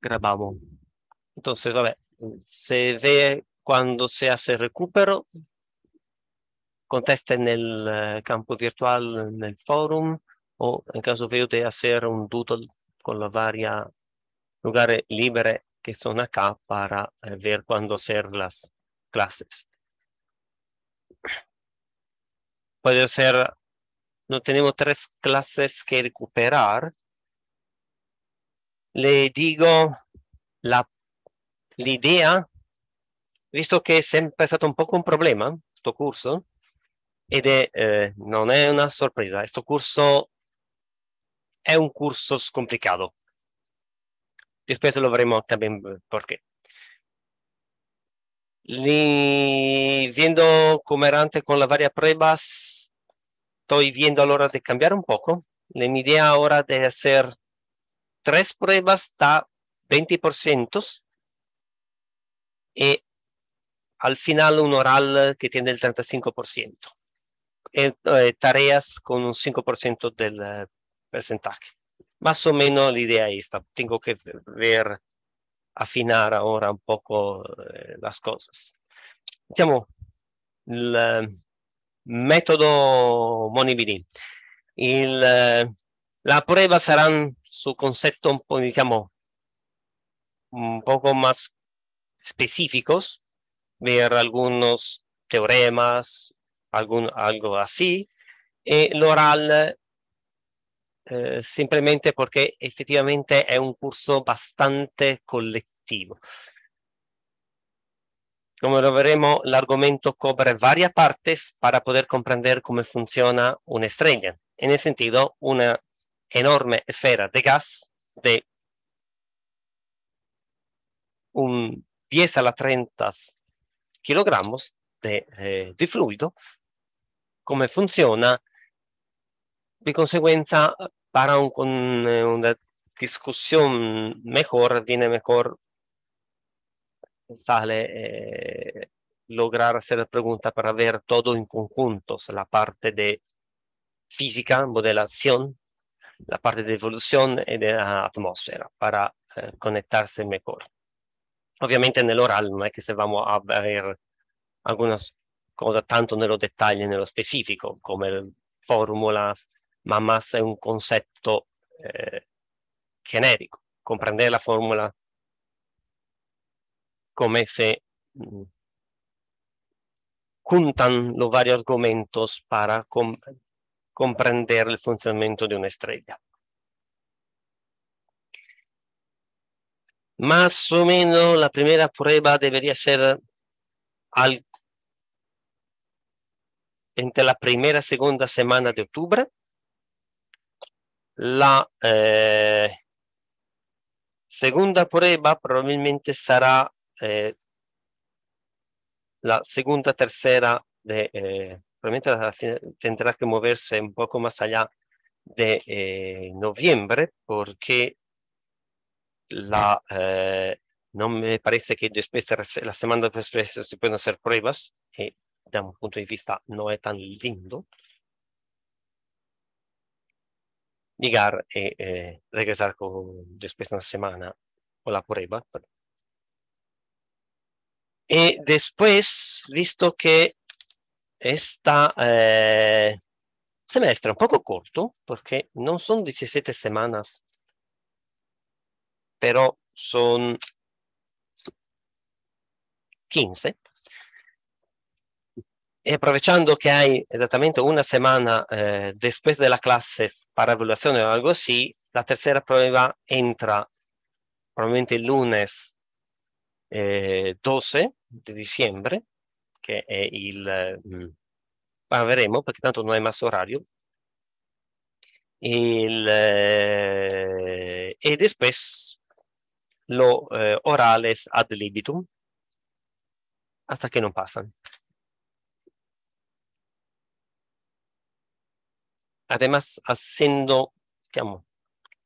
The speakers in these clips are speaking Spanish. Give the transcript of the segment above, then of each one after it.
grabamos. Entonces, se ve cuando se hace recupero, conteste en el eh, campo virtual, en el forum, o en caso veo de hacer un doodle con los varia lugares libres que son acá para eh, ver cuándo hacer las clases. Puede ser, no tenemos tres clases que recuperar, le digo la, idea, visto que siempre ha sido un poco un problema este curso, y è, eh, es non una sorpresa, este curso es un corso scomplicato. Después lo veremos también eh, por qué. Viendo cómo era antes con las varias pruebas, estoy viendo a la hora de cambiar un poco. La idea ahora de hacer tres pruebas da 20%. Y eh, al final un oral que tiene el 35%. Eh, eh, tareas con un 5% del porcentaje. Más o menos la idea es esta. Tengo que ver, afinar ahora un poco las cosas. el el método Monibini. la prueba serán su concepto, pues, un poco más específicos, ver algunos teoremas, algún, algo así. Y eh, lo oral, eh, simplemente porque efectivamente es un curso bastante colectivo. Como lo veremos, el argumento cubre varias partes para poder comprender cómo funciona una estrella. En ese sentido, una enorme esfera de gas de un 10 a la 30 kilogramos de, eh, fluido, come funciona de consecuencia para un, eh, una discusión mejor, viene mejor, sale eh, lograr hacer la pregunta para ver todo en conjunto, la parte de física, modelación, la parte de evolución y de la atmósfera para eh, conectarse mejor. Ovviamente nell'oral non è che se vamo a avere alcuna cosa tanto nello dettaglio, nello specifico, come fórmulas, ma massa è un concetto eh, generico. Comprendere la fórmula come se mh, mm, juntan los varios argumentos para comprendere il funzionamento di una streglia. Más o meno la prima prueba debería essere al, entre la prima e la seconda settimana di octubre. La eh, segunda prueba probabilmente sarà eh, la seconda terza de, eh, Probablemente tendrá que moverse un poco más allá de eh, noviembre porque la, eh, no me parece que después, la semana después se puedan hacer pruebas, que de un punto de vista no es tan lindo. Llegar y eh, regresar con, después de una semana con la prueba. Y después, visto que questo eh, semestre un poco corto, perché non sono 17 semanas, pero sono 15. E aprovechando che hay esattamente una settimana eh, después de las clases para o algo así, la terza prueba entra probabilmente il lunes eh, 12 di dicembre che è il... Mm. parleremo, perché tanto non è masso radio, il, eh, ed espes lo eh, orales ad libitum, hasta che non passano. Además, haciendo digamos,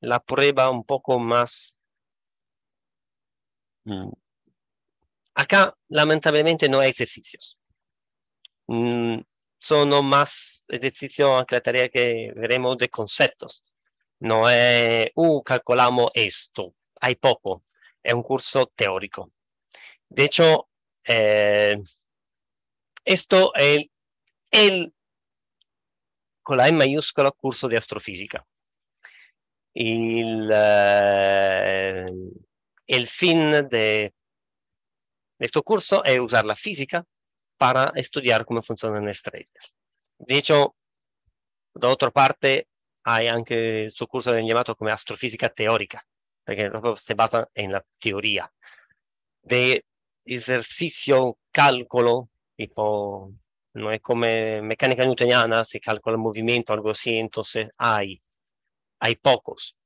la prueba un poco más mm, Acá, lamentablemente, no hay ejercicios. Mm, son más ejercicios, aunque la tarea que veremos de conceptos. No es, uh, calculamos esto. Hay poco. Es un curso teórico. De hecho, eh, esto es el, el, con la E mayúscula, curso de astrofísica. el fin de Questo curso es usar la física para estudiar cómo funcionan las estrellas. De hecho, da otra parte, hay anche su curso bien llamado como astrofísica teórica, porque se basa en la teoría de ejercicio, cálculo, tipo, no es como mecánica newtoniana, se calcula el movimiento, algo así, entonces hay, hay pocos.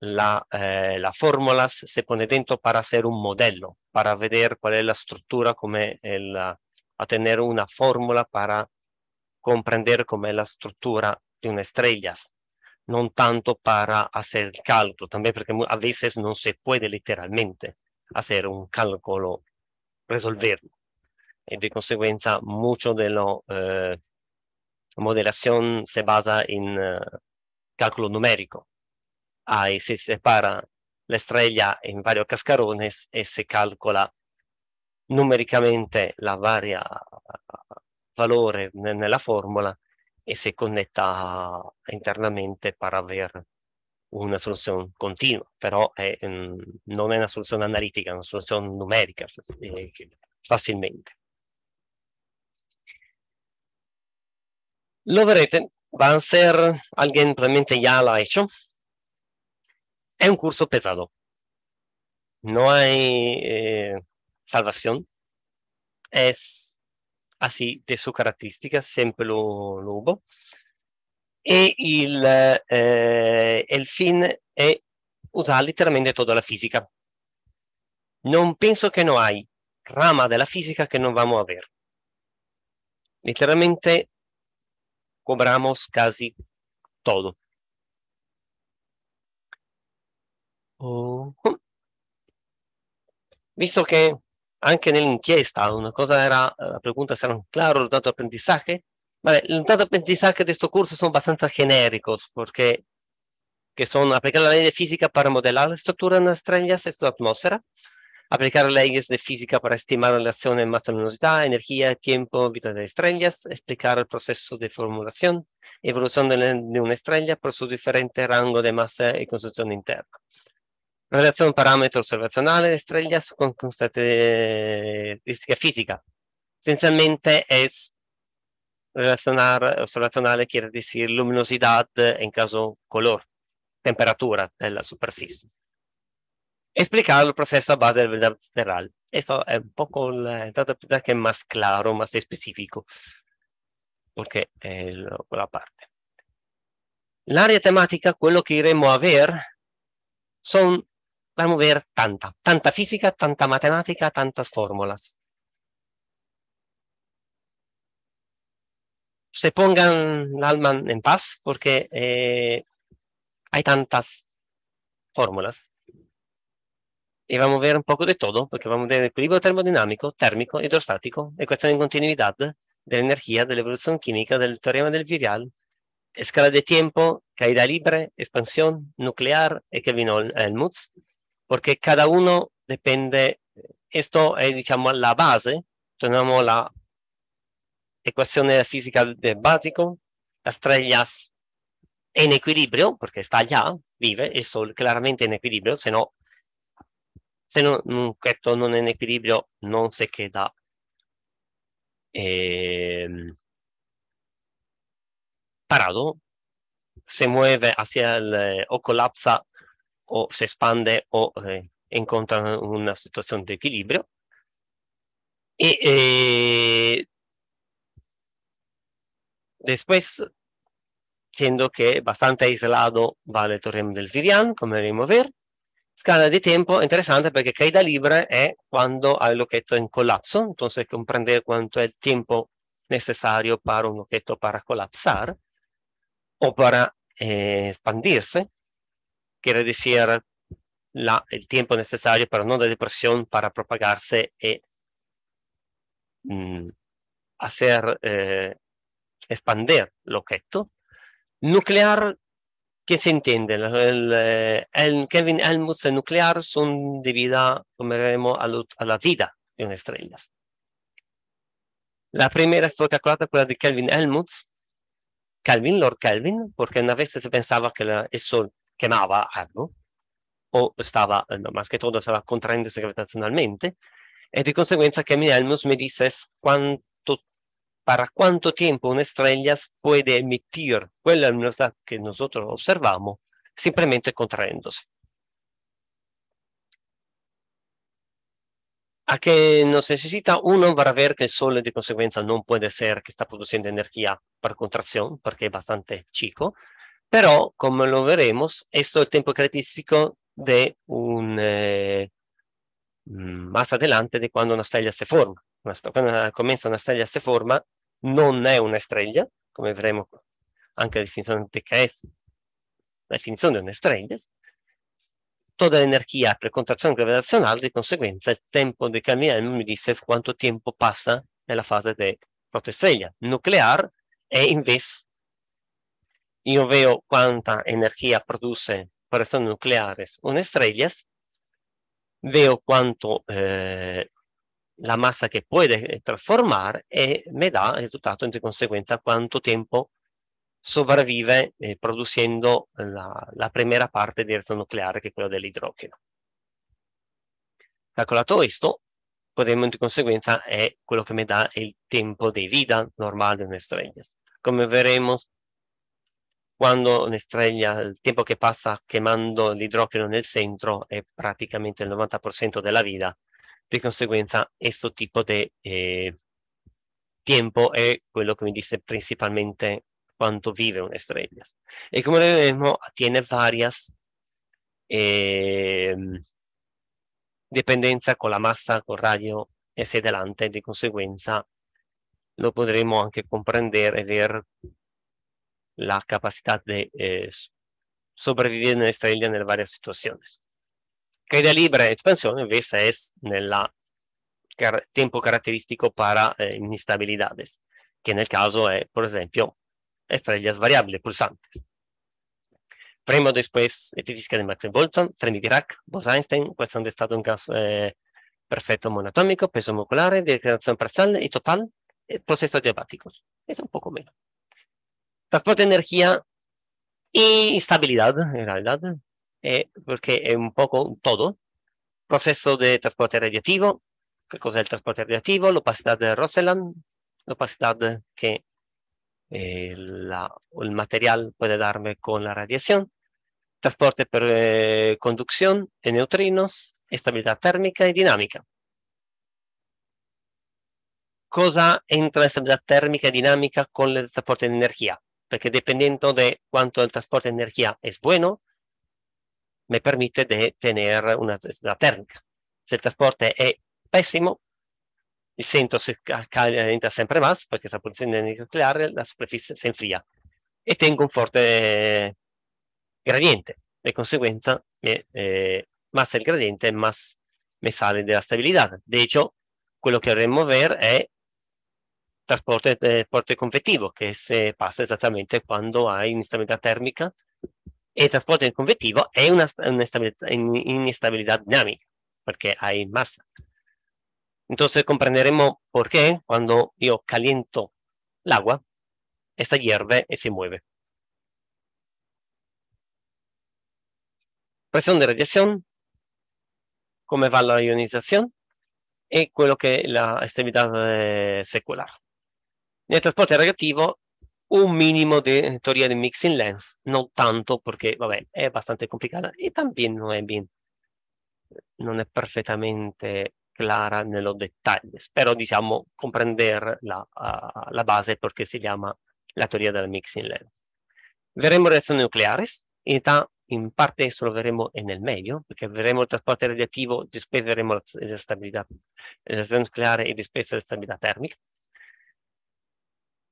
la, eh, fórmula se pone dentro para hacer un modelo, para ver cuál es la estructura, como el, ah, a tener una fórmula para comprender cómo es la estructura de una estrella, no tanto para hacer cálculo, también porque a veces no se puede literalmente hacer un cálculo, resolverlo. Y de consecuencia, mucho de la eh, modelación se basa en eh, cálculo numérico ahí se separa l'estrella in vari varios cascarones y se calcola numericamente la varia valore nella formula e si connetta internamente per avere una soluzione continua, però è, mm, non è una soluzione analitica, è una soluzione numerica eh, facilmente. Lo vedete, va a essere alguien probabilmente già l'ha fatto, es un curso pesado. No hay eh, salvación. Es así de su característica. siempre lo, hubo. E, y el, eh, el fin es usar literalmente toda la física. No pienso que no hay rama de la física que no vamos a ver. Literalmente cobramos casi todo. Oh. que Visto che anche nell'inchiesta una cosa era, eh, la pregunta era un los datos de aprendizaje, vale, los datos de aprendizaje de estos cursos son bastante genéricos porque que son aplicar la ley de física para modelar la estructura de las estrellas, su atmósfera, aplicar leyes de física para estimar la relación en masa, luminosidad, energía, tiempo, vida de estrellas, explicar el proceso de formulación, evolución de, una estrella por su diferente rango de masa y construcción interna. Relazione parametro osservazionale delle streglie con caratteristica fisica. Essenzialmente è relacionar, osservacional quiere decir luminosidad in caso color, temperatura della superficie. Esplicare il processo a base del verdad Questo è es un poco la entrada che è más claro, ma más specifico, perché è quella parte. L'area tematica, quello che iremo a ver, sono vamos a ver tanta, tanta física, tanta matemática, tantas fórmulas. Se pongan el alma en paz porque eh, hay tantas fórmulas. E vamos a ver un poco di tutto, perché vamos a vedere equilibrio termodinamico, termico, idrostatico, equazione in continuità dell'energia, dell'evoluzione química, del teorema del virial, escala de tiempo, caída libre, expansión nuclear e Kevin Helmholtz, porque cada uno depende, esto è diciamo la base, torniamo la equazione della fisica del basico, la estrella è in equilibrio, perché sta là, vive, il Sole claramente en equilibrio, se no, se no, un oggetto non è in equilibrio non se queda eh, parado, se mueve hacia el, eh, o colapsa o si espande o eh, incontra una situazione di equilibrio e eh, después siendo che è bastante aislato vale teorema del Virian come vedremo ver scala di tempo interessante perché caída libre è quando hai l'occhetto in collapso quindi comprendere quanto è il tempo necessario per un occhetto per collapsar o per eh, espandirsi quiere decir la, el tiempo necesario para no de depresión para propagarse y e, mm, hacer eh, expandir el objeto. Nuclear, ¿qué se entiende? El, eh, Kelvin Helmholtz, el nuclear son debido como veremos, a, la vida de una estrella. La primera fue calculada por la de Kelvin Helmholtz, Kelvin, Lord Kelvin, porque a vez se pensaba que el Sol quemaba algo o estaba, eh, más que todo, estaba contrayéndose gravitacionalmente. Y eh, de consecuencia, que Helmholtz me dice cuánto, para cuánto tiempo una estrella puede emitir quella luminosidad que nosotros observamos simplemente contrayéndose. a que nos necesita uno para ver que el Sol de consecuencia no puede ser que está produciendo energía por contracción, porque es bastante chico, però come lo veremos, il tempo caratteristico di un eh, más mm, adelante di quando una stella si forma. Una, quando comincia una stella si forma, non è una stella, come vedremo anche la definizione di DKS, la definizione di una stella, tutta l'energia per contrazione gravitazionale, di conseguenza il tempo di camminare mi disse quanto tempo passa nella fase di protostrella nucleare e invece io veo quanta energia produce corazones nucleares o estrellas, veo quanto eh, la massa che può eh, trasformare e mi dà il risultato di conseguenza quanto tempo sopravvive eh, producendo la, la prima parte di reazione nucleare che è quella dell'idrogeno. Calcolato questo, potremmo di conseguenza è quello che mi dà il tempo di vita normale di una estrella. Come vedremo quando un'estrella, il tempo che passa chiamando l'idrogeno nel centro è praticamente il 90% della vita, di conseguenza questo tipo di eh, tempo è quello che mi dice principalmente quanto vive un'estrella. E come vedremo, tiene varias eh, dipendenza con la massa, con il radio e se delante, di conseguenza lo potremo anche comprendere e vedere la capacidad de eh, sobrevivir en esta isla en varias situaciones. Caída libre expansión, en vez, es el tiempo característico para eh, inestabilidades, que en el caso es, por ejemplo, estrellas variables, pulsantes. Primo después estadística de Maxwell Bolton, Fermi Dirac, Bose-Einstein, cuestión de estado un caso eh, perfecto monatómico, peso molecular, declaración parcial y total, procesos diabáticos. Es un poco menos. Transporte de energía y estabilidad, en realidad, eh, porque es un poco todo. Proceso de transporte radiativo, qué cosa es el transporte radiativo, la opacidad de Roseland, la opacidad que eh, el material puede darme con la radiación, transporte por eh, conducción de neutrinos, estabilidad térmica y dinámica. Cosa entra la estabilidad térmica y dinámica con el transporte de energía? porque dependiendo de cuánto el transporte de energía es bueno, me permite de tener una la térmica. Si el transporte es pésimo, el centro se calienta siempre más, porque esa producción de energía nuclear, la superficie se enfría. E tengo un forte gradiente. De conseguenza, eh, eh, más el gradiente, más me sale de la estabilidad. De hecho, quello che dovremmo avere è transporte trasporto convettivo, que se pasa exactamente cuando hay inestabilidad térmica el transporte convectivo es una, inestabilidad dinámica, porque hay masa. Entonces comprenderemos por qué cuando yo caliento el agua, esta hierve y se mueve. Presión de radiación, cómo va la ionización y lo que la estabilidad eh, secular. Nel trasporto radioattivo un minimo de eh, teoría de mixing lens, non tanto perché vabbè, è abbastanza complicata e también no es bien, non è perfettamente clara nello dettaglio, Spero diciamo comprendere la, uh, la base perché si chiama la teoria del mixing lens. Verremo reazioni nucleari, in età in parte lo vedremo nel meglio, perché vedremo il trasporto radioattivo, después vedremo la, la stabilità, la nucleare e después la stabilità termica.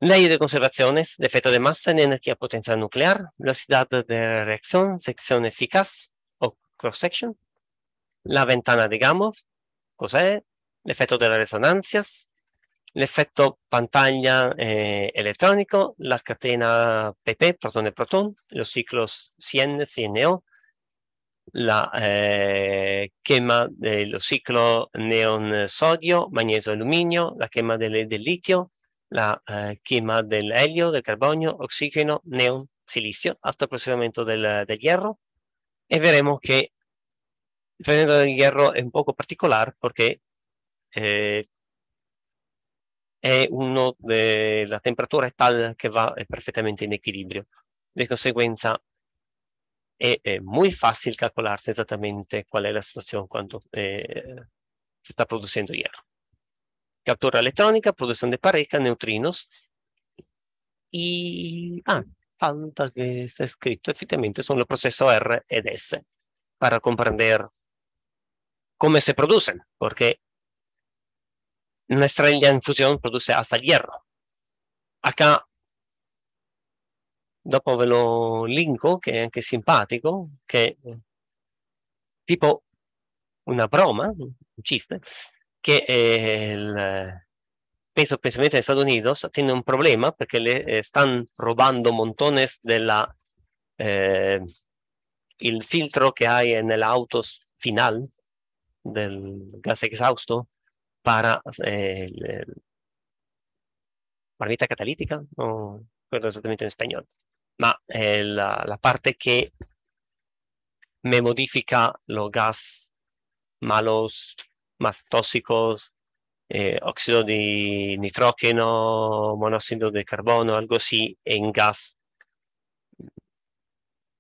Ley de conservaciones de efecto de masa en energía potencial nuclear, velocidad de reacción, sección eficaz o cross-section, la ventana de Gamow, es? el efecto de las resonancias, el efecto pantalla eh, electrónico, la cadena PP, protón de protón, los ciclos CN, CNO, la eh, quema de los ciclos neon-sodio, magnesio-aluminio, la quema del de litio, la eh, chima dell'elio, del carbonio, ossigeno, neon, silizio, hasta il processamento del, del hierro e vedremo che il processamento del hierro è un poco particolare perché eh, è uno de, la temperatura è tale che va perfettamente in equilibrio. Di conseguenza è, è molto facile calcolarsi esattamente qual è la situazione quando eh, si sta producendo hierro. captura electrónica, producción de pareja, neutrinos. Y, ah, falta que está escrito efectivamente procesos R y e S para comprender cómo se producen, porque nuestra fusión produce hasta hierro. Acá, dopo ve lo linko, que es anche simpático, que tipo una broma, un chiste, que el peso eh, precisamente de Estados Unidos tiene un problema porque le están robando montones de la eh, el filtro que hay en el auto final del gas exhausto para la eh, el, catalítica, no recuerdo exactamente en español, ma la, la, parte que me modifica los gas malos más tóxicos, eh, óxido de nitrógeno, monóxido de carbono, algo así, en gas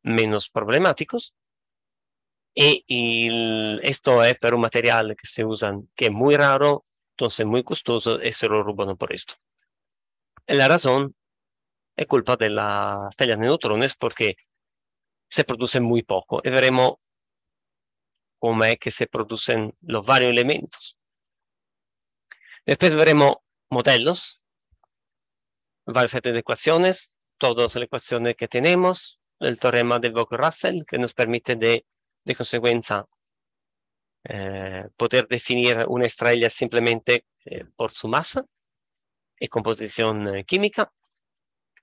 menos problemáticos. E, y, esto es para un material que se usan que es muy raro, entonces muy costoso y se lo roban por esto. La razón es culpa de las estrellas de neutrones porque se produce muy poco y veremos cómo es que se producen los varios elementos. Después veremos modelos, varios sets de ecuaciones, todas las ecuaciones que tenemos, el teorema de Bock-Russell que nos permite de, de consecuencia eh, poder definir una estrella simplemente eh, por su masa y composición eh, química.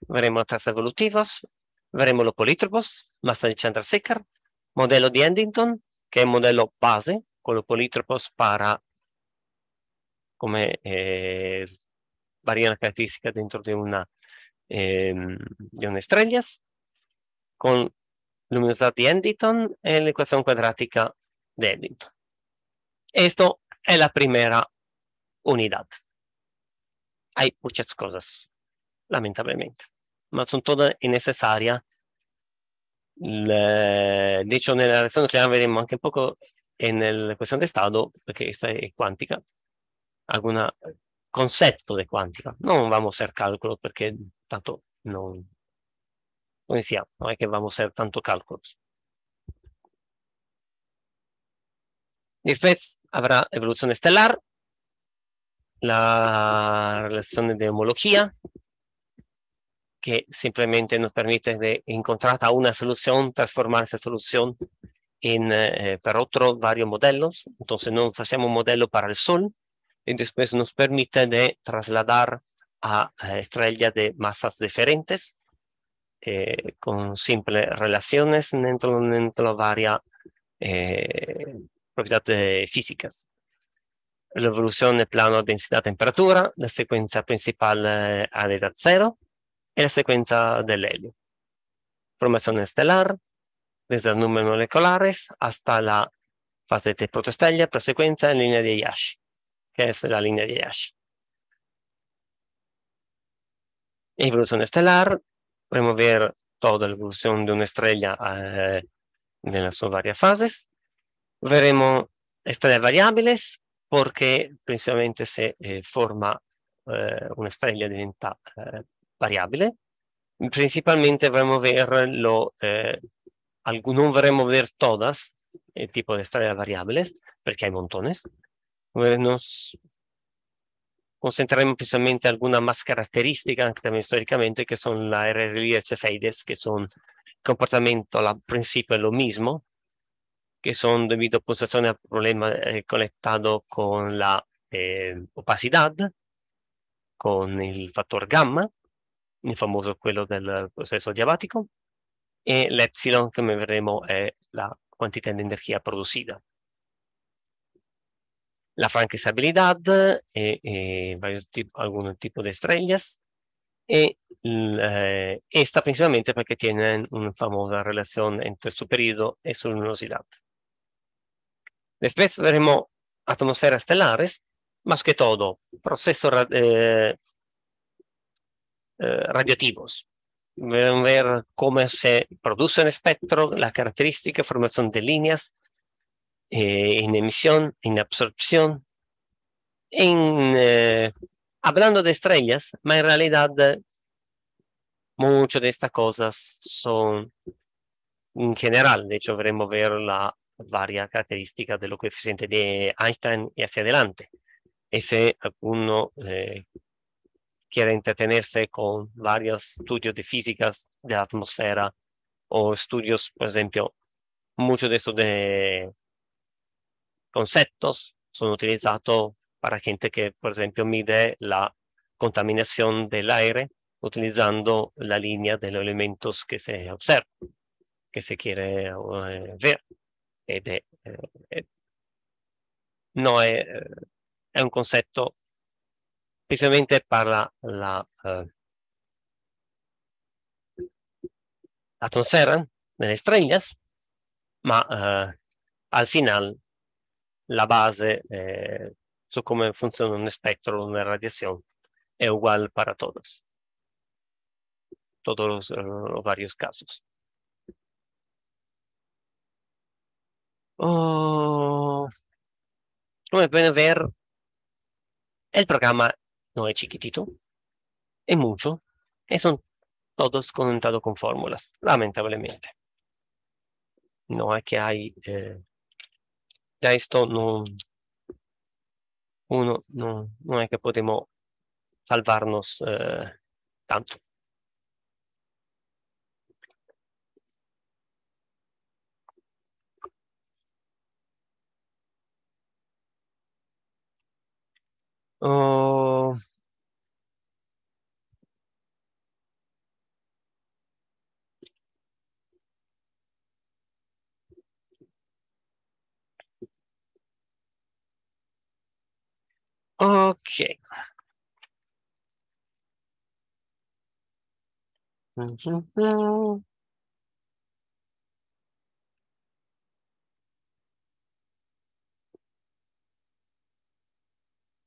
Veremos tasas evolutivas, veremos los polítropos, masa de Chandrasekhar, modelo de Eddington, che è il modello base, quello politropo spara come eh, barriera caratteristica dentro di una, ehm, di una estrellas, con luminosità di Eddington e l'equazione quadratica di Eddington. Questa è la prima unità. Hay muchas cose, lamentablemente, ma sono tutte necessarie de hecho, en la reacción nuclear anche un poco en la cuestión de estado, porque esta es cuántica, algún concepto de cuántica. No vamos a fare cálculos perché tanto non, non siamo, no es que vamos a fare tanto cálculos. Nispez avrà evoluzione stellare, la relazione di omologia, que simplemente nos permite de encontrar una solución, transformar esa solución en, eh, para otros varios modelos. Entonces, no hacemos un modelo para el Sol y después nos permite de trasladar a, estrellas de masas diferentes eh, con simples relaciones dentro, dentro de varias eh, propiedades físicas. La evolución del plano densidad-temperatura, la secuencia principal a edad cero, e la sequenza dell'elio. Formazione stellar, desde el número moleculares hasta la fase di protostella per sequenza in linea di Yashi, che è la linea di Yashi. Evoluzione stellar, podemos ver toda la evolución una estrella eh, en sus varias fases. Veremos estrellas variabili, perché principalmente se eh, forma eh, una estrella diventa eh, variabile, principalmente verremo a eh, non verremo vedere ver todas, el tipo de estrella variables, porque hay montones. Nos concentraremos precisamente algunas más características también históricamente, que son la RLIH fades, que son comportamiento al principio es lo mismo, che sono debito a pulsaciones a problemas eh, conectados con la eh, opacidad, con il fattore gamma, il famoso quello del processo adiabatico, e l'epsilon che vedremo è la quantità di energia producida. La franquezabilità e, e tipo, algún tipo di estrellas e eh, esta principalmente perché tiene una famosa relazione entre suo periodo e su luminosidad. Después veremos atmosferas estelares, más que todo, processo eh, Eh, Vamos a ver cómo se produce en espectro, las características, formación de líneas, eh, en emisión, en absorción. En, eh, hablando de estrellas, pero en realidad muchas de estas cosas son en general. De hecho, veremos ver la varias características de coeficiente de Einstein y hacia adelante. Ese es uno eh, quiere entretenerse con varios estudios de físicas de la atmósfera o estudios, por pues, ejemplo, muchos de estos de conceptos son utilizados para gente que, por ejemplo, mide la contaminación del aire utilizando la línea de los elementos que se observa, que se quiere eh, ver. Eh, eh, no es un concepto simplemente para la, uh, eh, atmósfera de las estrellas, ma eh, al final la base eh, cómo funciona un espectro, una radiación, es igual para todos. Todos eh, los, varios casos. Oh, Como pueden ver, el programa no es chiquitito, es mucho, y son todos conectados con fórmulas, lamentablemente. No es que hay, eh, ya esto no, uno, no, no es que podemos salvarnos eh, tanto. Uh, okay. Mm -hmm.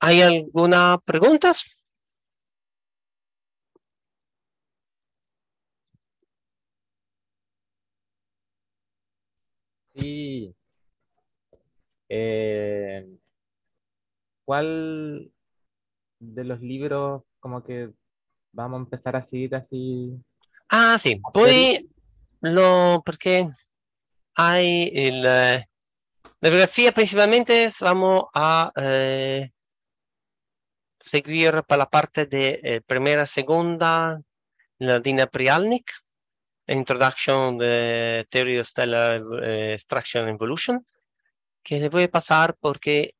¿Hay alguna preguntas? Sí. Eh, ¿Cuál de los libros como que vamos a empezar a seguir así? Ah, sí. Voy lo porque hay eh, la biografía principalmente vamos a eh, seguir para la parte de eh, primera, segunda, la Dina Prialnik, Introduction de Theory of Stellar eh, Extraction Evolution, que le voy a pasar porque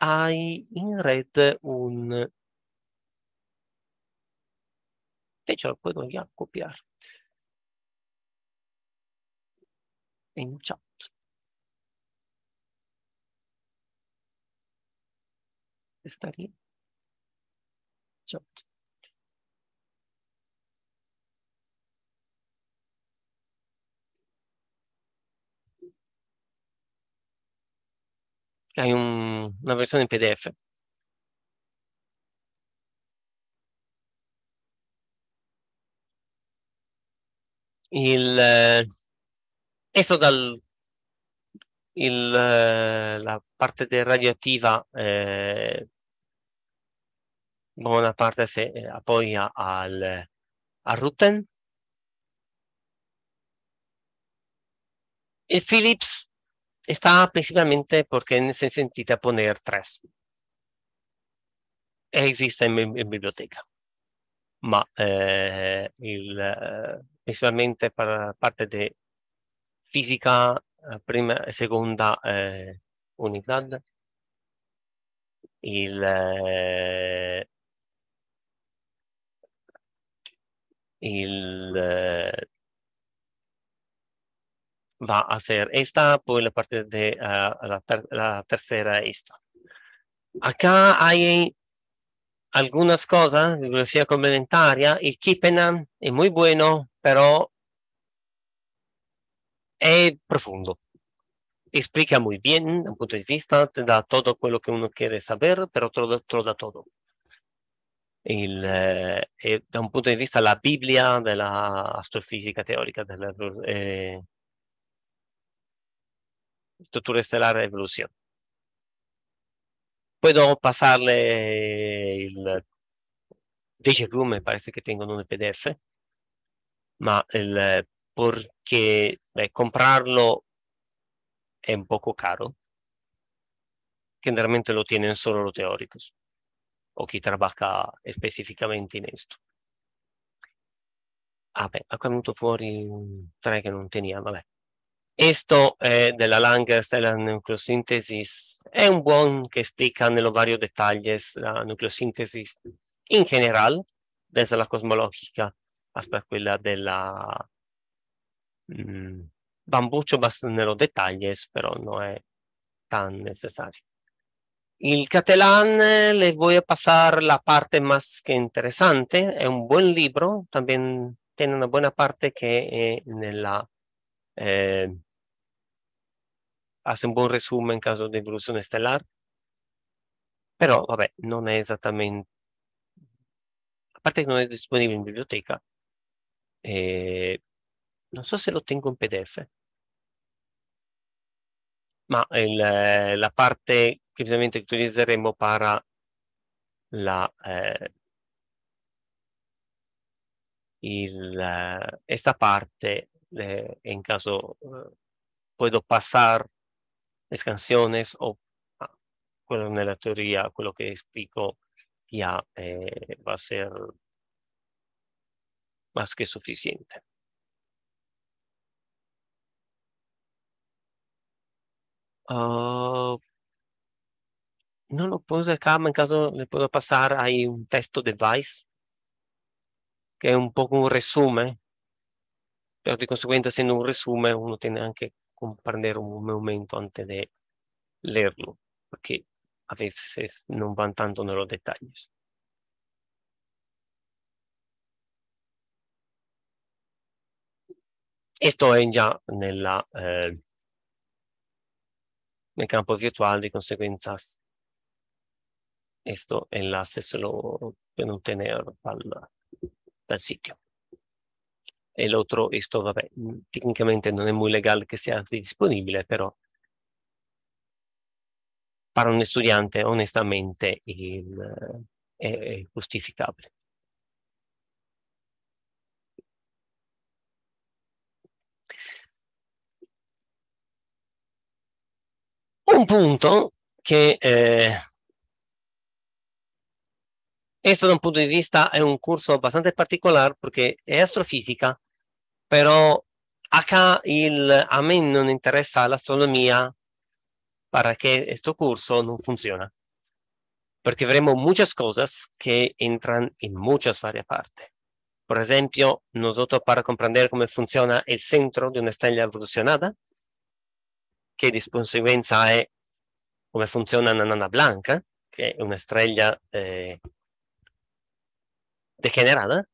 hay en red un... De hecho, lo puedo ya copiar. En chat. che sta Hai un, una versione in PDF. Il, eh, esso dal, il, eh, la parte radioattiva eh, buona parte si eh, appoggia al, al Rutten. E Philips sta principalmente perché porque se sentita poner tres. Esiste in, in biblioteca, ma eh, il, eh, principalmente per la parte di fisica, eh, prima e seconda eh, unità, il, eh, Eh, va a hacer esta por la parte de ah, la, tercera esta. Acá hay algunas cosas, bibliografía complementaria, el Kippenham es muy bueno, pero es profundo. Explica muy bien, desde un punto de vista, te da todo lo que uno quiere saber, pero todo, da todo. il, eh, da un punto di vista la Bibbia della astrofisica teorica della eh, struttura stellare e evoluzione. Poi devo passarle eh, il Deja Vu, mi pare che tengono nel PDF, ma il, perché beh, comprarlo è un poco caro, generalmente lo tienen solo los teóricos ou que trabalha especificamente nisto. Ah beh, ha venuto fuori un tre che non tenia, vabbè. Questo è della Langer-Stellar Nucleosynthesis, è un buon che spiega nello vario dettaglio la nucleosintesis in generale, desde la cosmologica hasta quella della mh, mm, bambuccio nello dettaglio, però non è tan necessario. El catalán le eh, les voy a pasar la parte más que interesante. Es un buen libro, también tiene una buena parte que eh, en la, eh, hace un buen resumen en caso de evolución estelar. Pero vabbè, no es esattamente... A parte que non es in biblioteca, No sé si lo tengo en PDF, ma la parte che ovviamente utilizzeremo per la, eh, il, eh, esta parte, eh, en caso eh, puedo pasar las canciones o ah, quello nella teoria, quello che explico ya eh, va a essere più che sufficiente. Uh, ah, non lo puedo sacar, in caso le puedo passare hai un testo device che è un po' un resume pero di conseguenza essendo un resume uno tiene anche a comprendere un momento antes di leerlo, perché a volte non va tanto nei dettagli. detalles. è già nella, eh, nel campo virtuale, di conseguenza Esto enlace se lo pueden obtener dal, dal sitio. E l'altro, esto, vabbè, mm, tecnicamente non è muy legal che sia disponibile, però per un studente onestamente il, è, è giustificabile. Un punto che eh, questo da un punto di vista è un curso abbastanza particolare perché è astrofisica, però acá il, a me non interessa l'astronomia perché questo curso non funziona. Perché avremo molte cose che entrano in molte varias partes. Por ejemplo, nosotros para comprender cómo funciona el centro di una stella evolucionada, che di conseguenza è come funziona una nana blanca, che è una stella eh, degenerada,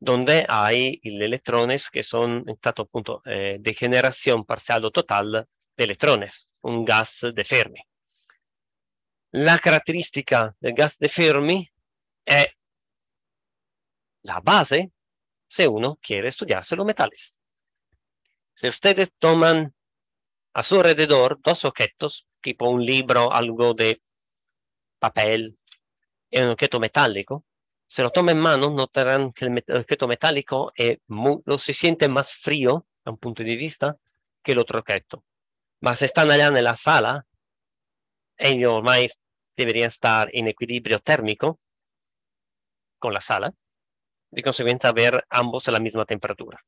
donde hay electrones que son, en tanto punto, eh, de generación parcial o total de electrones, un gas de Fermi. La característica del gas de Fermi es la base si uno quiere estudiarse los metales. Si ustedes toman a su alrededor dos objetos, tipo un libro, algo de papel, y un objeto metálico, se lo toma en manos, notarán que el, objeto metálico es eh, se siente más frío a un punto de vista que el otro objeto. Mas están allá en la sala, ellos más deberían estar en equilibrio térmico con la sala, de consecuencia ver ambos a la misma temperatura.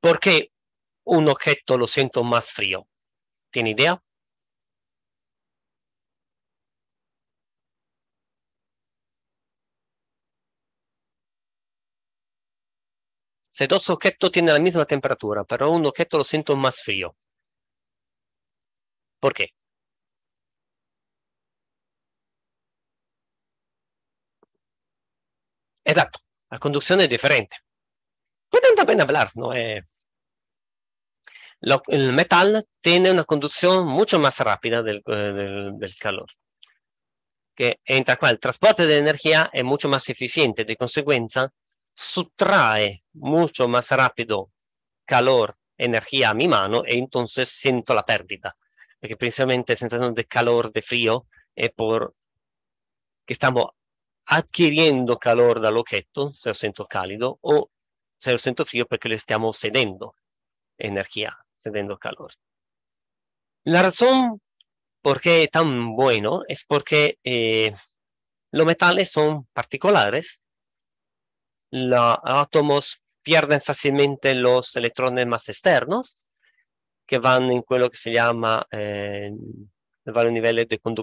¿Por qué un objeto lo siento más frío? ¿Tiene idea? Si dos objetos tienen la misma temperatura, pero un objeto lo siento más frío. ¿Por qué? Exacto. la conducción es diferente. Pueden también hablar, ¿no? Eh, el metal tiene una conducción mucho más rápida del, eh, calor. Que, entra cual el transporte de energía es mucho más eficiente, de consecuencia Sustrae mucho más rápido calor, energía a mi mano y e entonces siento la pérdida. Porque precisamente la sensación de calor, de frío, es por que estamos adquiriendo calor del objeto, se lo siento cálido, o se lo siento frío porque le estamos cediendo energía, cediendo calor. La razón por qué es tan bueno es porque eh, los metales son particulares los átomos pierden fácilmente los electrones más externos, que van en lo que se llama eh, niveles de de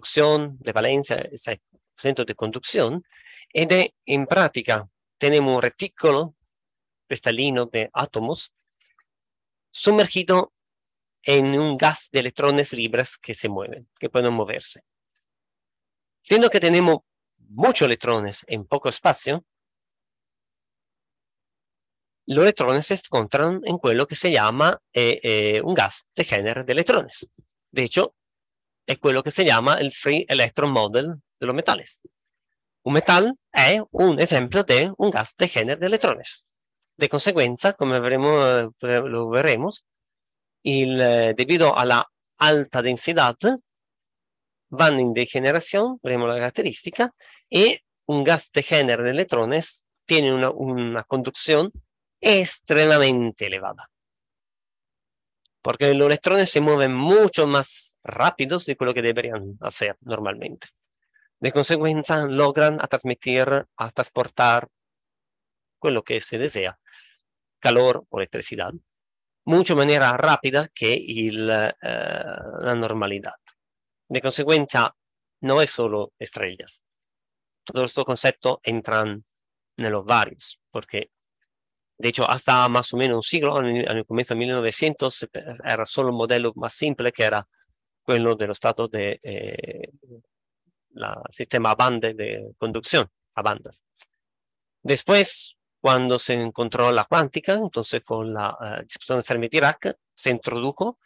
de valencia, valencia centro de conducción. y en práctica tenemos un retículo cristalino de átomos sumergido en un gas de electrones libres que se mueven, que pueden moverse. Siendo que tenemos muchos electrones en poco espacio, los electrones se encuentran en lo que se llama eh, eh, un gas de género de electrones. De hecho, es lo que se llama el free electron model de los metales. Un metal es un ejemplo de un gas de género de electrones. De consecuencia, como veremos, pues, lo veremos, debido debido la alta densidad, van en degeneración, veremos la característica, y un gas de género de electrones tiene una, una conducción extremadamente elevada. Porque los electrones se mueven mucho más rápidos de lo que deberían hacer normalmente. De consecuencia, logran a transmitir, a transportar lo que se desea, calor o electricidad, mucho manera rápida que eh, la normalidad. De consecuencia, no es solo estrellas. Todos estos conceptos entran en los varios, porque de hecho, hasta más o menos un siglo, en el, comienzo de 1900, era solo un modelo más simple que era quello los stato del eh, la sistema a bandas de conducción, a bandas. Después, cuando se encontró la cuántica, entonces con la eh, disposición de Fermi-Dirac, se introdujo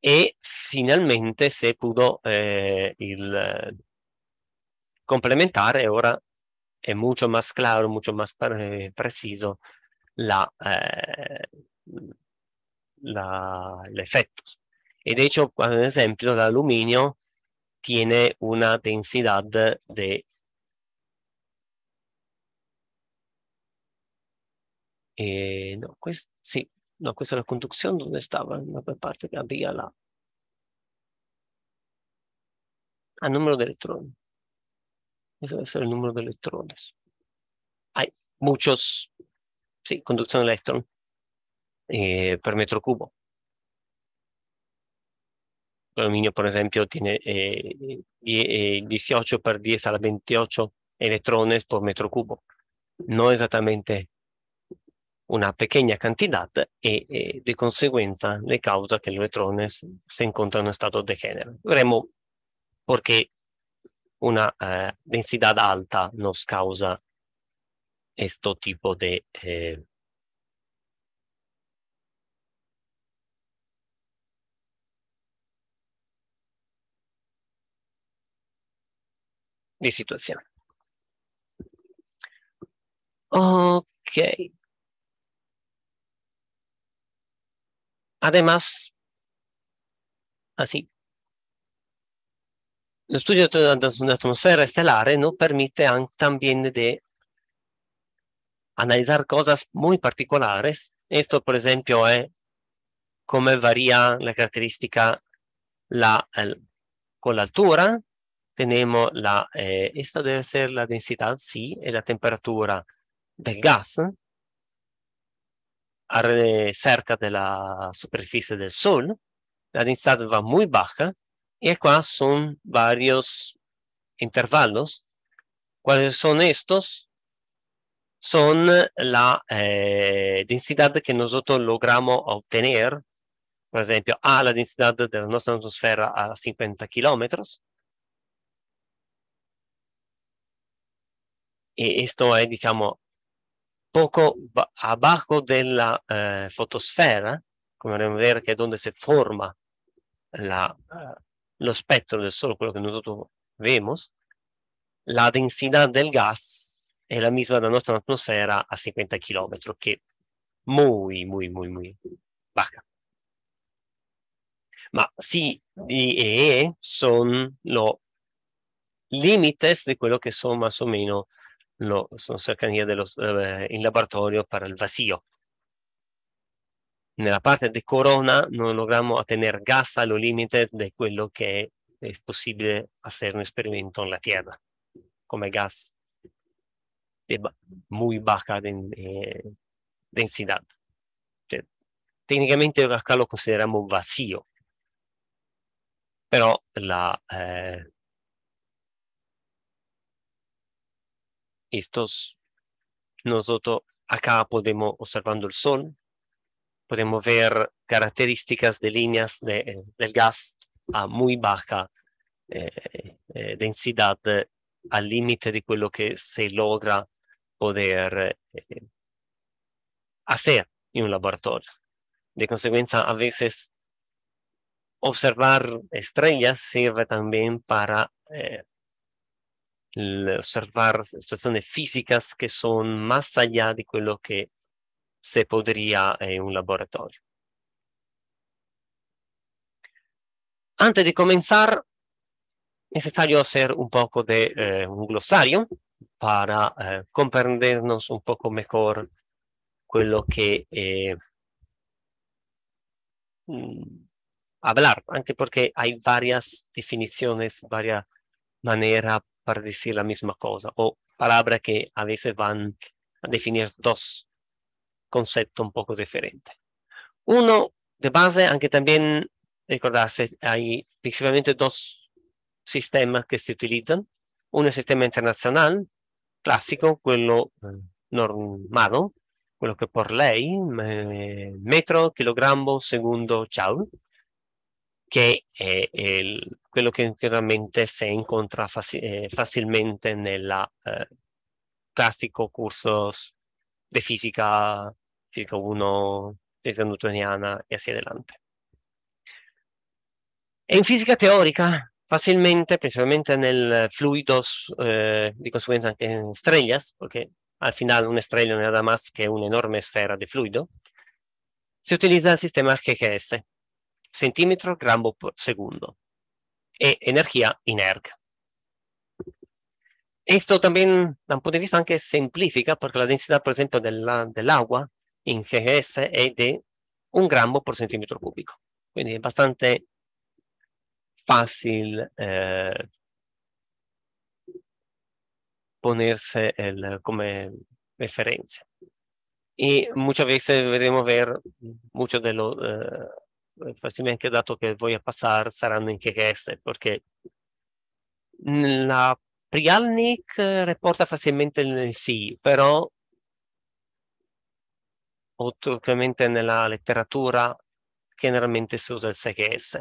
y finalmente se pudo eh, complementar y ahora es mucho más claro, mucho más preciso la, eh, la, l'efecto. Y de hecho, por esempio, el aluminio tiene una densidad de eh, no, pues, sí, no, questa è la conduzione dove stava, la parte che abbia la al numero di elettroni. Questo deve essere il numero di elettrones. Hay muchos sì, conduzione electron eh, per metro cubo. L'alluminio, per esempio, tiene eh, il eh, disioccio per 10 alla 28 electrones per metro cubo. No esattamente una piccola quantità e, e, di conseguenza le causa che gli elettroni si incontrano in stato di degenere. Vedremo perché una eh, densità alta non causa esto tipo de eh, de situación. Ok. Además, así, lo de una atmósfera estelar no, permite también de analizar cosas muy particulares. Esto, por ejemplo, es eh, cómo varía la característica la, con la altura. Tenemos la, eh, esta debe ser la densidad, sí, y la temperatura del gas cerca de la superficie del Sol. La densidad va muy baja y acá son varios intervalos. ¿Cuáles son estos? son la eh, densidad que nosotros logramos obtener. Por ejemplo, A, la densidad de nuestra atmósfera a 50 kilómetros. Y esto es, digamos, poco abajo de la eh, fotosfera, come dobbiamo vedere che è donde se forma la, eh, lo spettro del Sole, quello che noi vediamo, la densità del gas es la misma de nuestra atmósfera a 50 kilómetros, que muy, muy, muy, muy baja. Ma sí E son los límites de lo que son más o menos lo son cercanías de los eh, laboratorio para el vacío. En la parte de corona no logramos tener gas a los límites de lo que es posible hacer un experimento en la Tierra, como gas de muy baja eh, densidad. técnicamente acá lo consideramos vacío, pero la, eh, estos, nosotros acá podemos, observando el sol, podemos ver características de líneas eh, del gas a muy baja densidad al límite de lo que se logra poder eh, hacer en un laboratorio. De consecuencia, a veces observar estrellas sirve también para eh, observar situaciones físicas que son más allá de lo que se podría eh, en un laboratorio. Antes de comenzar, necesario hacer un poco de un glosario para eh, comprendernos un poco mejor lo que eh, mm, hablar, también porque hay varias definiciones, varias maneras para decir la misma cosa, o palabras que a veces van a definir dos conceptos un poco diferentes. Uno, de base, aunque también recordarse, hay principalmente dos sistemas que se utilizan. Uno es el sistema internacional, classico, quello eh, normato, quello che per lei, metro, chilogrammo, secondo, ciao, che è, è quello che chiaramente si incontra eh, facilmente nel eh, classico corso di fisica, fisica 1, fisica newtoniana e così adelante. E in fisica teorica fácilmente, principalmente en el eh, fluidos, de eh, consecuencia, en estrellas, porque al final una estrella no es nada más que una enorme esfera de fluido, se utiliza el sistema GGS, centímetro gramo por segundo, y e energía inerga. Esto también, desde un punto de vista, simplifica, porque la densidad, por ejemplo, del, agua en GGS es de un gramo por centímetro cúbico. Quindi è bastante fácil eh, ponerse el, como referencia. Y muchas veces veremos ver muchos de los eh, facilmente datos que voy a pasar saranno in chieste perché la Prialnik reporta facilmente nel sì, però ovviamente nella letteratura generalmente si usa il CGS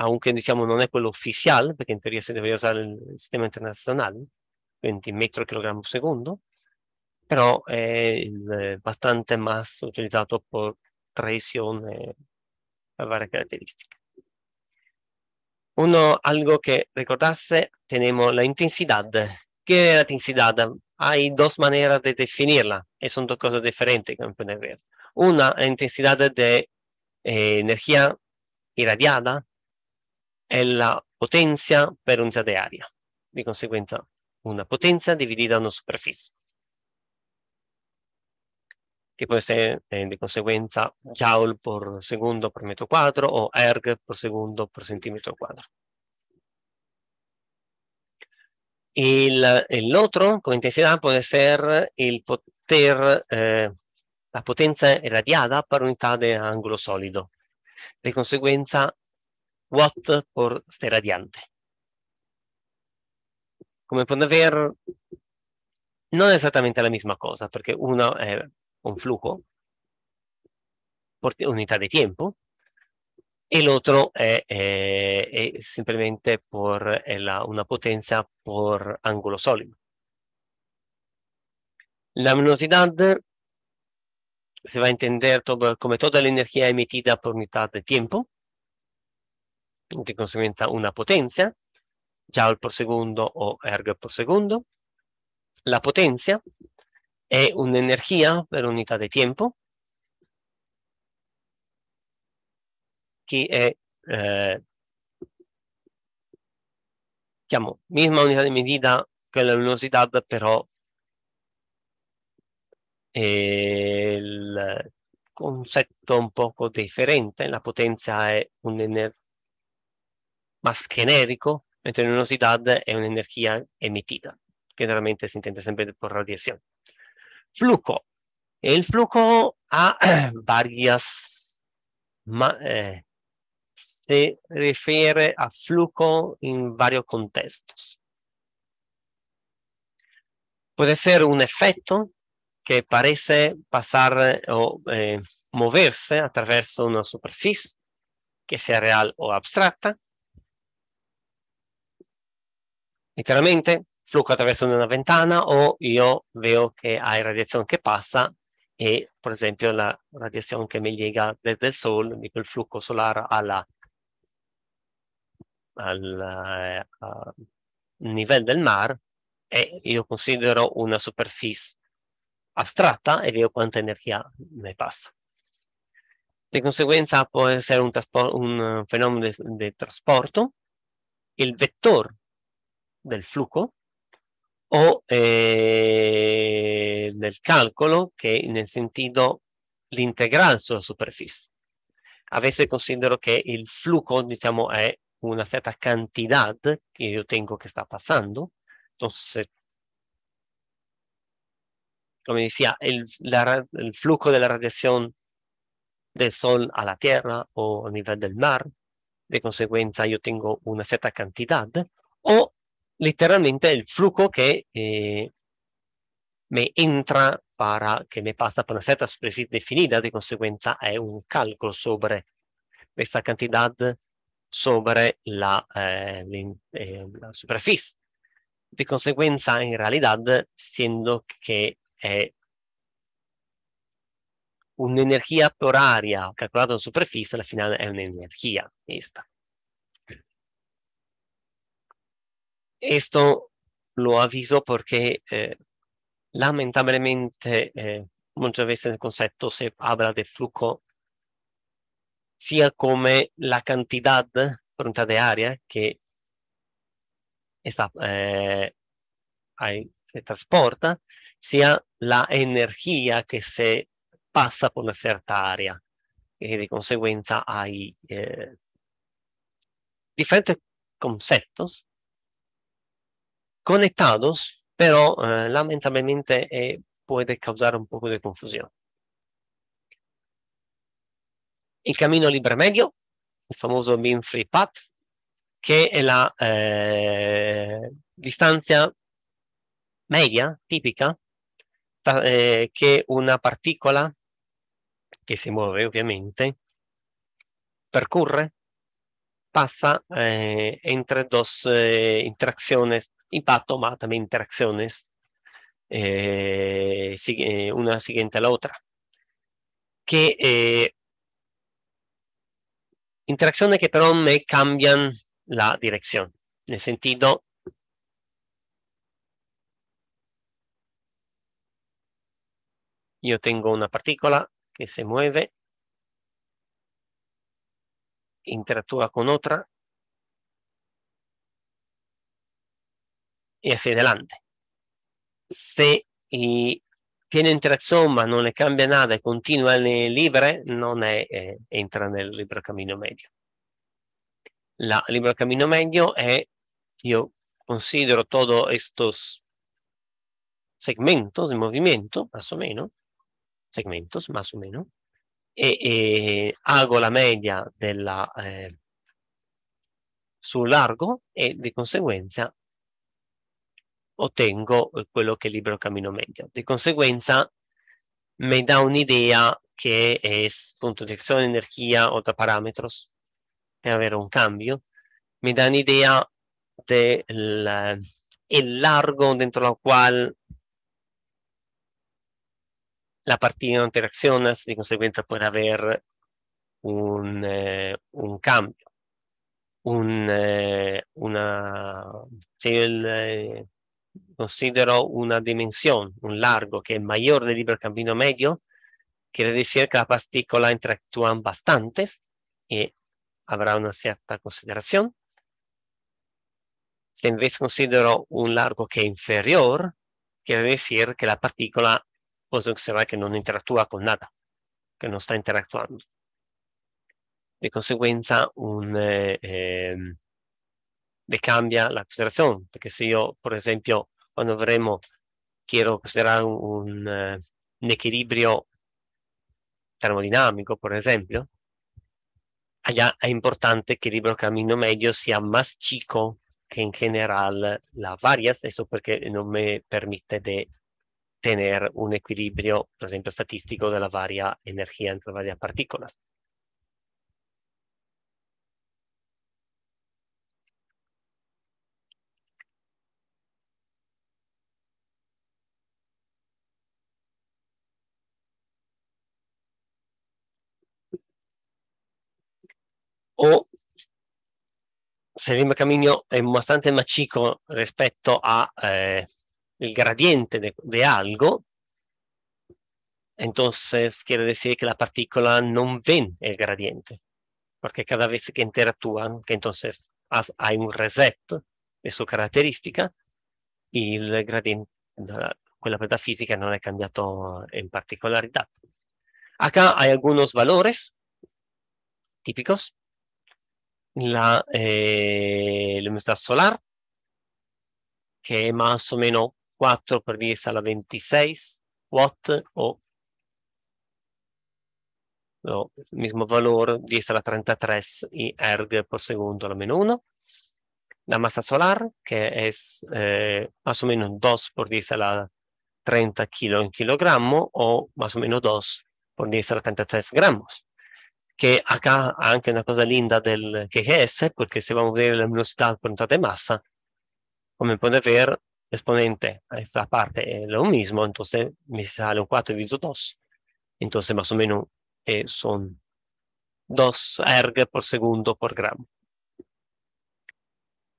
aunque diciamo non è quello ufficiale, perché in teoria si deve usare il sistema internazionale, 20 metri kg secondo, però è il, bastante más utilizzato per traición per varie caratteristiche. Uno, algo che recordarse, tenemos la intensità. Che è la intensità? Hay due maniere di definirla y son dos cosas diferentes que puoi vedere. Una, la intensidad de eh, energía è la potenza per unità di aria, di conseguenza una potenza dividita da una superficie, che può essere eh, di conseguenza joule per secondo per metro quadro o erg per secondo per centimetro quadro. L'altro come intensità può essere il poter, eh, la potenza irradiata per unità di angolo solido. Di conseguenza watt por stella radiante. Come potete vedere, non è esattamente la misma cosa, perché uno è un flusso, unità di tempo, e l'altro è, è, è, semplicemente una potenza per angolo solido. La luminosità se va a intendere come tutta l'energia emitita per unità di tempo, di conseguenza una potenza, joule per secondo o erg per secondo. La potenza è un'energia per unità di tempo, che è eh, diciamo, misma unità di medida che la luminosità, però è il concetto un poco differente. La potenza è un'energia más genérico, entre la luminosidad es una energía emitida. Generalmente se intenta siempre por radiación. Flujo. El flujo a varias... Eh, se refiere a flujo en varios contextos. Puede ser un efecto que parece pasar eh, o eh, moverse a través de una superficie, que sea real o abstracta, Letteralmente flucco attraverso una ventana o io vedo che hai radiazione che passa e per esempio la radiazione che mi llega dal il Sole, di quel flucco solare alla, al uh, eh, livello del mare e io considero una superficie astratta e vedo quanta energia ne passa. Di conseguenza può essere un, un fenomeno di trasporto, il vettore del flujo o eh, del calcolo sentido el integral sobre la superficie. A veces considero que el flujo, digamos, es una cierta cantidad que yo tengo que está pasando. Entonces, como decía, el, el, flujo de la radiación del Sol a la Tierra o a nivel del mar, de consecuencia yo tengo una cierta cantidad, o letteralmente è il flujo che eh, entra para, che mi passa per una certa superficie definita, di conseguenza è un calcolo sobre questa quantità sobre la, eh, eh, la superficie. Di conseguenza, in realtà, siendo che è un'energia per aria calcolata in superficie, alla fine è un'energia questa. Esto lo aviso porque eh, lamentablemente eh, muchas veces el concepto se habla de flujo sea como la cantidad de área que está, eh, se transporta, sea la energía que se pasa por una cierta área y de consecuencia hay diferentes conceptos conectados, pero eh, lamentablemente eh, puede causar un poco de confusión. El camino libre medio, el famoso mean free path, que è la eh, distanza media, típica, tra, eh, che una partícula che si muove ovviamente percorre pasa eh, entre dos eh, interacciones Impacto, más también interacciones eh, eh, una siguiente a la otra. Que eh, interacciones que pero me cambian la dirección, en el sentido yo tengo una partícula que se mueve, interactúa con otra, hacia adelante. Se i, eh, tiene interacción ma non le cambia nada e continua nel libre, non è, eh, entra nel libro cammino medio. La libro cammino medio è, io considero todos estos segmentos de movimiento, más o menos, segmentos, más o menos, e, e hago la media della, eh, sul largo e di conseguenza ottengo eh, quello che libro Cammino meglio. Di conseguenza mi dà un'idea che è appunto energía energia, de parámetros, e haber un cambio, Me da una idea del largo dentro la cual la partida interacciona, di conseguenza può avere un, eh, un cambio, un, eh, una, considero una dimensión, un largo, que es mayor del camino medio, quiere decir que la partícula interactúan bastantes y habrá una cierta consideración. Si en vez considero un largo que es inferior, quiere decir que la partícula, puedo observar que no interactúa con nada, que no está interactuando. De consecuencia, un... Eh, em, le cambia la consideración. Porque si yo, por ejemplo, cuando veremos, quiero considerar eh, un, equilibrio termodinámico, por ejemplo, allá es importante que el libro camino medio sea más chico que en general la varia, eso porque no me permite de tener un equilibrio, por ejemplo, estadístico de la varia energía entre varias partículas. o el camino es bastante más respecto rispetto eh, al gradiente de, algo, entonces quiere decir que la partícula no ven el gradiente, porque cada vez que interactúan, que entonces hay un reset de su característica, el gradiente, quella pues, física no ha cambiado en particularidad. Acá hay algunos valores típicos la eh, luminosidad solar, que es más o menos 4 por 10 a la 26 watt o el mismo valor 10 a la 33 y erg por segundo a la menos 1. La masa solar, que es eh, más o menos 2 por 10 a la 30 kilo en kilogramo o más o menos 2 por 10 a la 33 gramos che acá anche una cosa linda del, che porque si perché se vamos a ver la por al punto di massa, come potete vedere, exponente a esta parte è lo mismo, entonces me sale un 2, entonces más o menos eh, son 2 erg por segundo por gramo.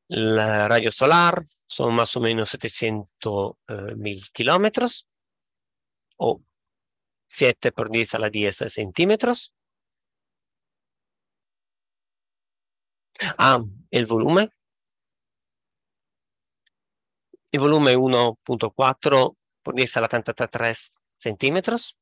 El radio solar son más o menos 700.000 eh, mil kilómetros, o 7 por 10 a la 10 centímetros. Ah, e il volume? Il volume 1.4 può essere la 33 centímetros.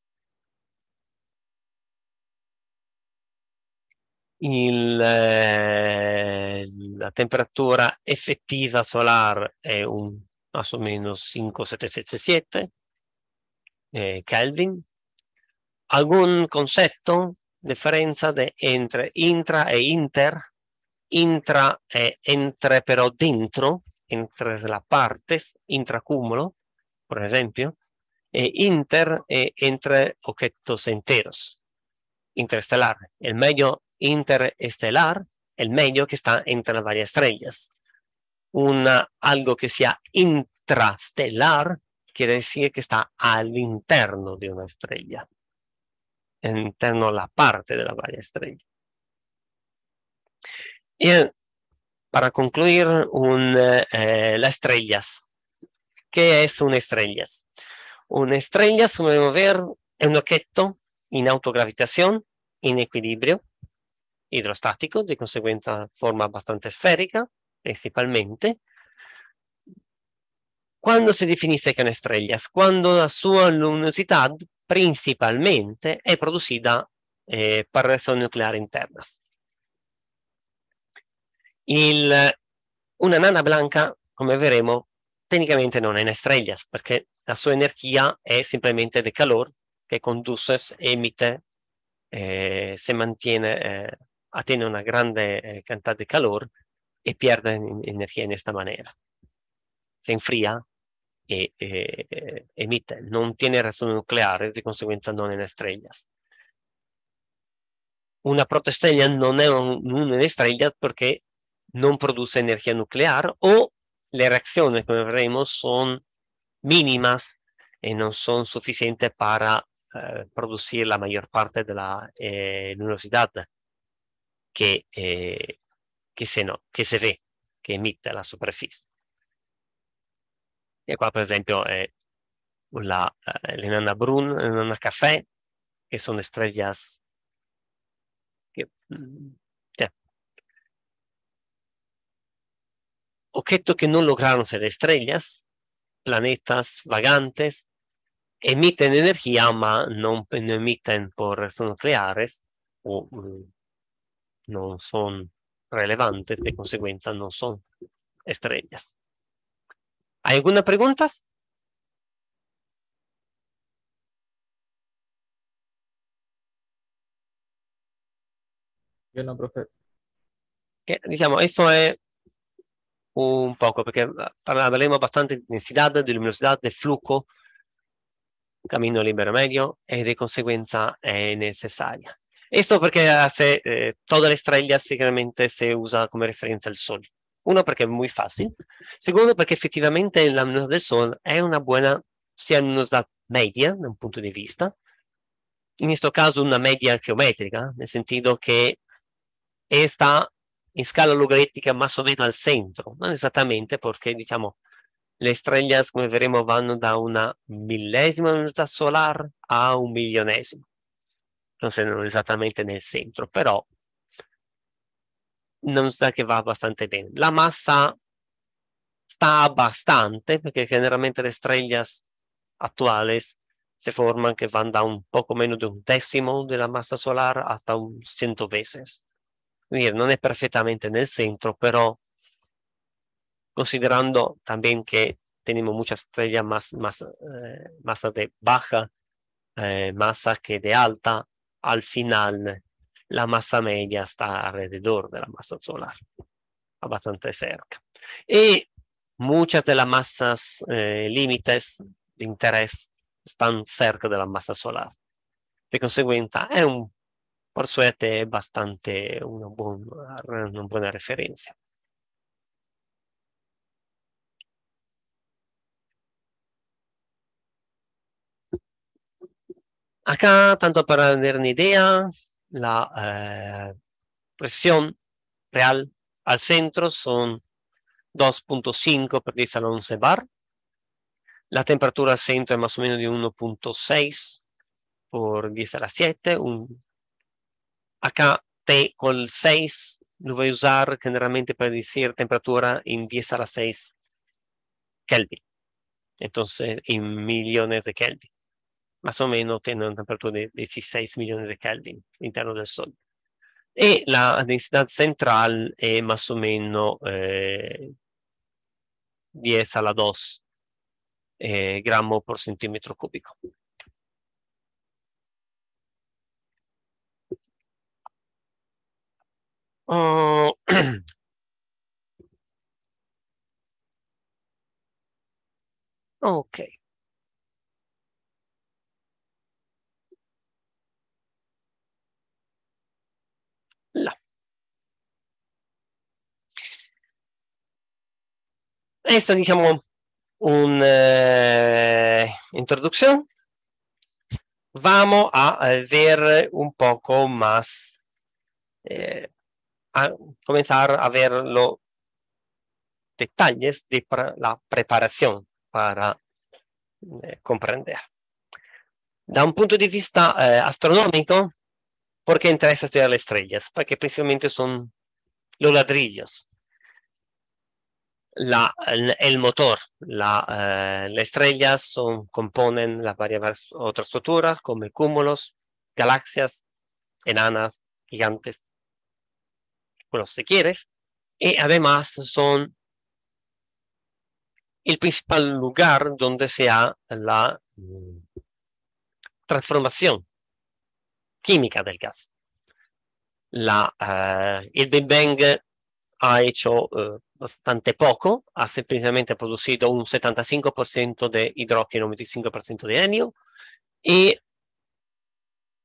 Il, eh, la temperatura effettiva solare è un più o meno 5777 eh, Kelvin. Algún concepto, differenza de entre intra e inter intra, eh, entre pero dentro, entre las partes, intracúmulo, por ejemplo, e inter eh, entre objetos enteros, interestelar, el medio interestelar, el medio que está entre las varias estrellas. un algo que sea intrastelar quiere decir que está al interno de una estrella, interno la parte de la varias estrellas. Y para concluir, un, eh, las estrellas. ¿Qué es una estrella? Una estrella, como podemos ver, es un objeto en autogravitación, en equilibrio hidrostático, de consecuencia forma bastante esférica, principalmente. se que que estrellas, estrellas, la su luminosidad principalmente es producida eh, por relaciones nucleares internas una nana blanca, como veremos, tecnicamente no è una estrella perché la sua energia è semplicemente calor que conduce, e emite, eh, se mantiene, eh, tiene una grande eh, cantidad de calor y e pierde energía in esta manera. Se enfría y e emite, No tiene reazione nuclear di conseguenza non è una estrella. Una protostella non è un, perché non produce energía nuclear o le reacciones, como veremos, son mínimas y no son suficientes para eh, producir la mayor parte de la eh, luminosidad que, eh, que, se no, que se ve, que emite la superficie. E qua per esempio è la, eh, l'enana brun, l'enana caffè, che sono estrellas che mm, objetos que no lograron ser estrellas, planetas vagantes, emiten energía, pero no, emiten por son nucleares o mm, no son relevantes, de consecuencia, no son estrellas. ¿Hay alguna pregunta? Yo no, profe. diciamo, questo un poco, perché parleremo abbastanza di densità, di luminosità, del flusso, cammino libero medio e di conseguenza è necessaria. Questo perché eh, se, eh, todas le estrellas sicuramente si usa come referenza il Sole. Uno perché è molto facile, secondo perché effettivamente la luminosità del Sole è una buona, sia luminosità media da un punto di vista, in questo caso una media geometrica, nel senso che sta in scala logaritmica ma meno al centro, non esattamente perché diciamo le stelle come vedremo vanno da una millesima unità solare a un milionesimo, non sono esattamente nel centro, però non sta che va abbastanza bene. La massa sta abbastanza perché generalmente le stelle attuali si formano che vanno da un poco meno di un decimo della massa solare hasta un centovesimo dire, non è perfettamente nel centro, però considerando también che abbiamo molte stelle más, más eh, masa de baja eh, masa que de alta, al final la massa media sta alrededor della la masa solar, bastante cerca. E molte delle las masas eh, límites de interés stanno cerca della la masa solar. Di conseguenza è un por suerte es bastante una buena, referencia. Acá, tanto para tener una idea, la eh, presión real al centro son 2.5 por 10 a la 11 bar. La temperatura al centro es más o menos de 1.6 por 10 a la 7, un Acá T con 6 lo voy a usar generalmente para decir temperatura en 10 a la 6 Kelvin. Entonces, en millones de Kelvin. Más o menos tiene una temperatura de 16 millones de Kelvin interno del Sol. y la densidad central es más o menos 10 eh, a la 2 eh, gramos por centímetro cúbico. Uh, ok. Là. Esta, diciamo, un eh, introduzione. Vamos a eh, ver un poco más eh, comenzar a ver los detalles de la preparación para eh, comprender. Da un punto de vista eh, astronómico, ¿por qué interesa estudiar las estrellas? Porque principalmente son los ladrillos, la, el, motor, la, eh, las estrellas son, componen las varias otras estructuras como cúmulos, galaxias, enanas, gigantes, bueno, si quieres, y además son el principal lugar donde se ha la mm, transformación química del gas. La, eh, el Big Bang ha hecho eh, bastante poco, ha simplemente producido un 75% de hidrógeno, un 25% de helio y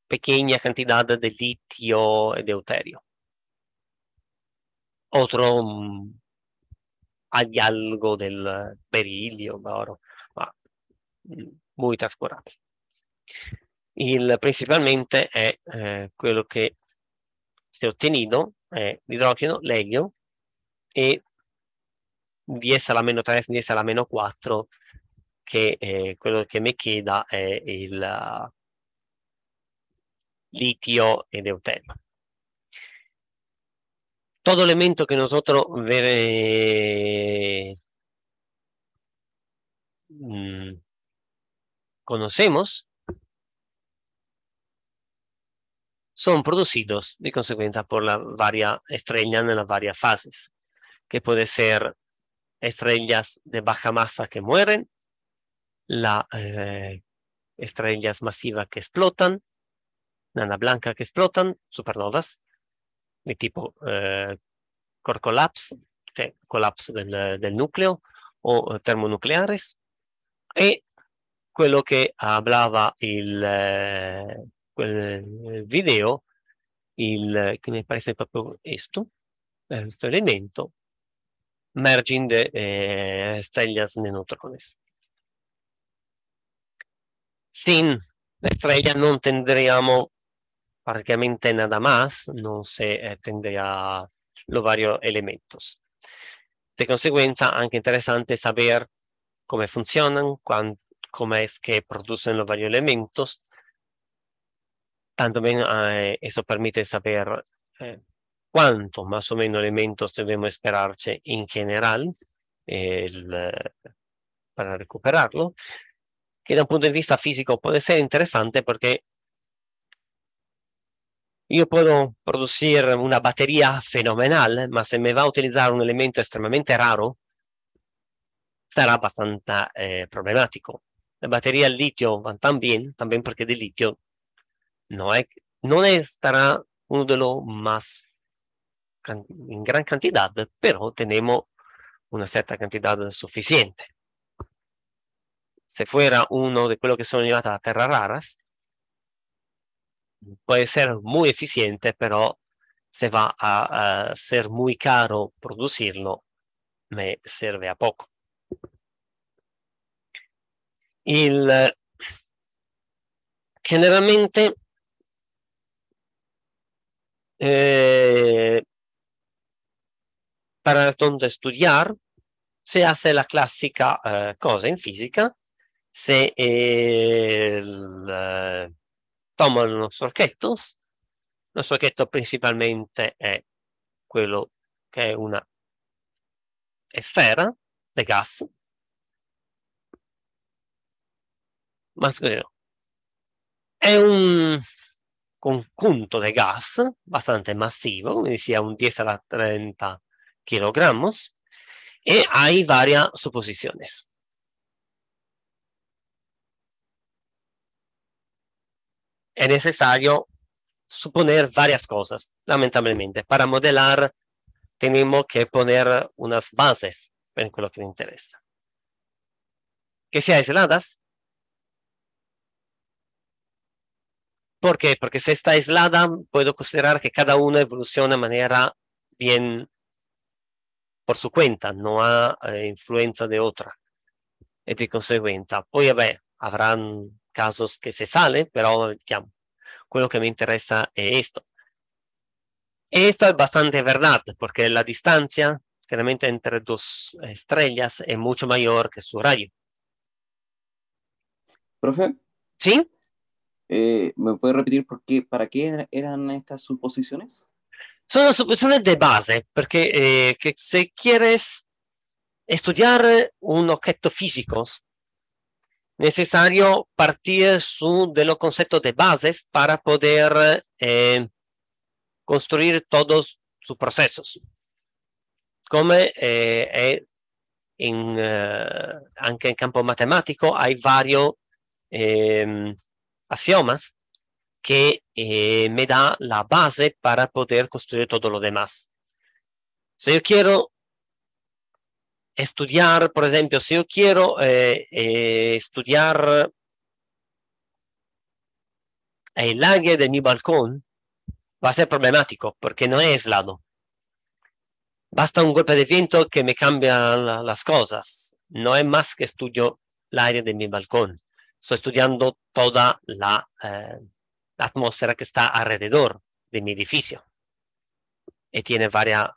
pequeña cantidad de litio y deuterio. otro um, mm, hay algo del perilio oro, ma muy mm, trascurabile. Il, principalmente è eh, quello che si è ottenuto, è l'idrogeno, l'elio e DS alla meno 3, DS alla meno 4, che eh, quello che mi chieda è il uh, litio e euterma. todo elemento que nosotros mm, conocemos son producidos de consecuencia por la varia estrella en las varias fases, que puede ser estrellas de baja masa que mueren, las eh, estrellas masivas que explotan, nana blanca que explotan, supernovas, di tipo eh, core collapse, cioè collapse del, del nucleo o eh, termonuclearis e quello che ablava il, eh, quel eh, video, il, che mi pare sia proprio questo, questo elemento, merging de eh, estrellas de neutrones. Sin le stelle non tendríamos prácticamente nada más no se eh, a los varios elementos. De consecuencia, es interesante saber cómo funcionan, cómo es que producen los varios elementos. También eh, eso permite saber eh, cuántos cuánto más o menos elementos debemos esperarse en general para recuperarlo. Que desde un punto de vista físico puede ser interesante porque yo puedo producir una batería fenomenal, pero se me va a utilizar un elemento extremadamente raro, será bastante eh, problemático. La batería de litio va tan bien, también porque de litio no, no estará uno de los más en gran cantidad, pero tenemos una cierta cantidad suficiente. Si fuera uno de quello que son llamadas terras raras, puede ser muy eficiente, pero se va a, ser muy caro producirlo, me sirve a poco. generalmente eh, para donde estudiar se hace la clásica eh, cosa en física, se eh, come il nostro Kettos. Il nostro Kettos principalmente è quello che è una sfera, le gas. Ma scusa, è un conjunto di gas abbastanza massivo, quindi sia un 10 alla 30 kg, e hai varie supposizioni. es necesario suponer varias cosas, lamentablemente. Para modelar, tenemos que poner unas bases en lo que nos interesa. Que sean aisladas. ¿Por qué? Porque si está aislada, puedo considerar que cada una evoluciona de manera bien por su cuenta, no ha influencia de otra. Y de consecuencia, pues, habrán casos que se salen, pero lo que me interesa es eh, esto. Esto es bastante verdad, porque la distancia claramente entre dos estrellas es mucho mayor que su rayo. Profe. ¿Sí? Eh, ¿Me puede repetir por qué, para qué eran estas suposiciones? Son suposiciones de base, porque eh, que si quieres estudiar un objeto físico, necesario partir de los conceptos de bases para poder eh, construir todos sus procesos. Como eh, eh, en, eh, en campo matemático hay varios eh, axiomas que me dan la base para poder construir todo lo demás. Si yo quiero estudiar, por ejemplo, si yo quiero eh, eh, estudiar el aire de mi balcón, va a ser problemático porque no es aislado. Basta un golpe de viento que me cambia las cosas. No es más que estudio el aire de mi balcón. Estoy estudiando toda la, eh, atmósfera que está alrededor de mi edificio. Y tiene varias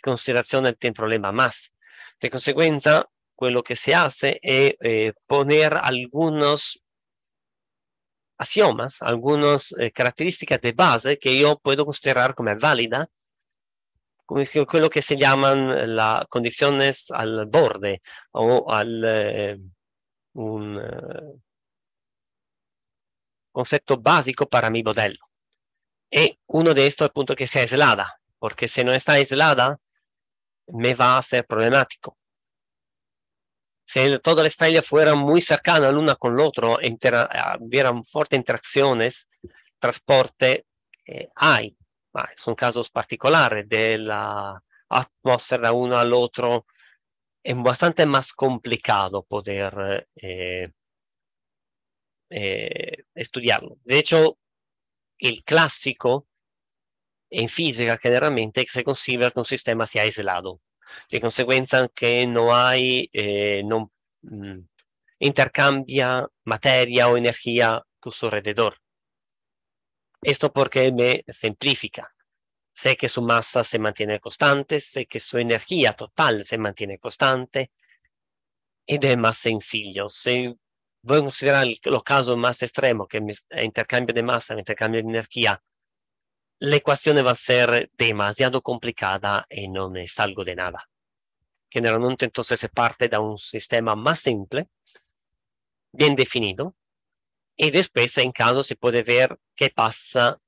consideración, del problema más. De consecuencia, pues, lo que se hace es eh, poner algunos axiomas, algunas eh, características de base que yo puedo considerar como válida, como lo que se llaman las condiciones al borde o al eh, un concepto básico para mi modelo. Y uno de estos es punto que sea aislada, porque si no está aislada, me va a ser problemático. Si todas las estrellas fueran muy cercanas la una con la otra, ah, hubieran fuertes interacciones, transporte eh, hay. Ah, son casos particulares de la atmósfera uno al otro. Es bastante más complicado poder eh, eh, estudiarlo. De hecho, el clásico en física, generalmente se considera que un sistema sia ha De conseguenza no non eh, no mm, intercambia materia o energía a su alrededor. Esto porque me simplifica. Sé que su masa se mantiene constante, sé que su energía total se mantiene constante y es más sencillo. Si voy a considerar los casos más extremos, que es intercambio de masa, intercambio de energía, la ecuación va a ser demasiado complicada y no es algo de nada. Generalmente entonces se parte de un sistema más simple, bien definido, y después en caso se puede ver qué pasa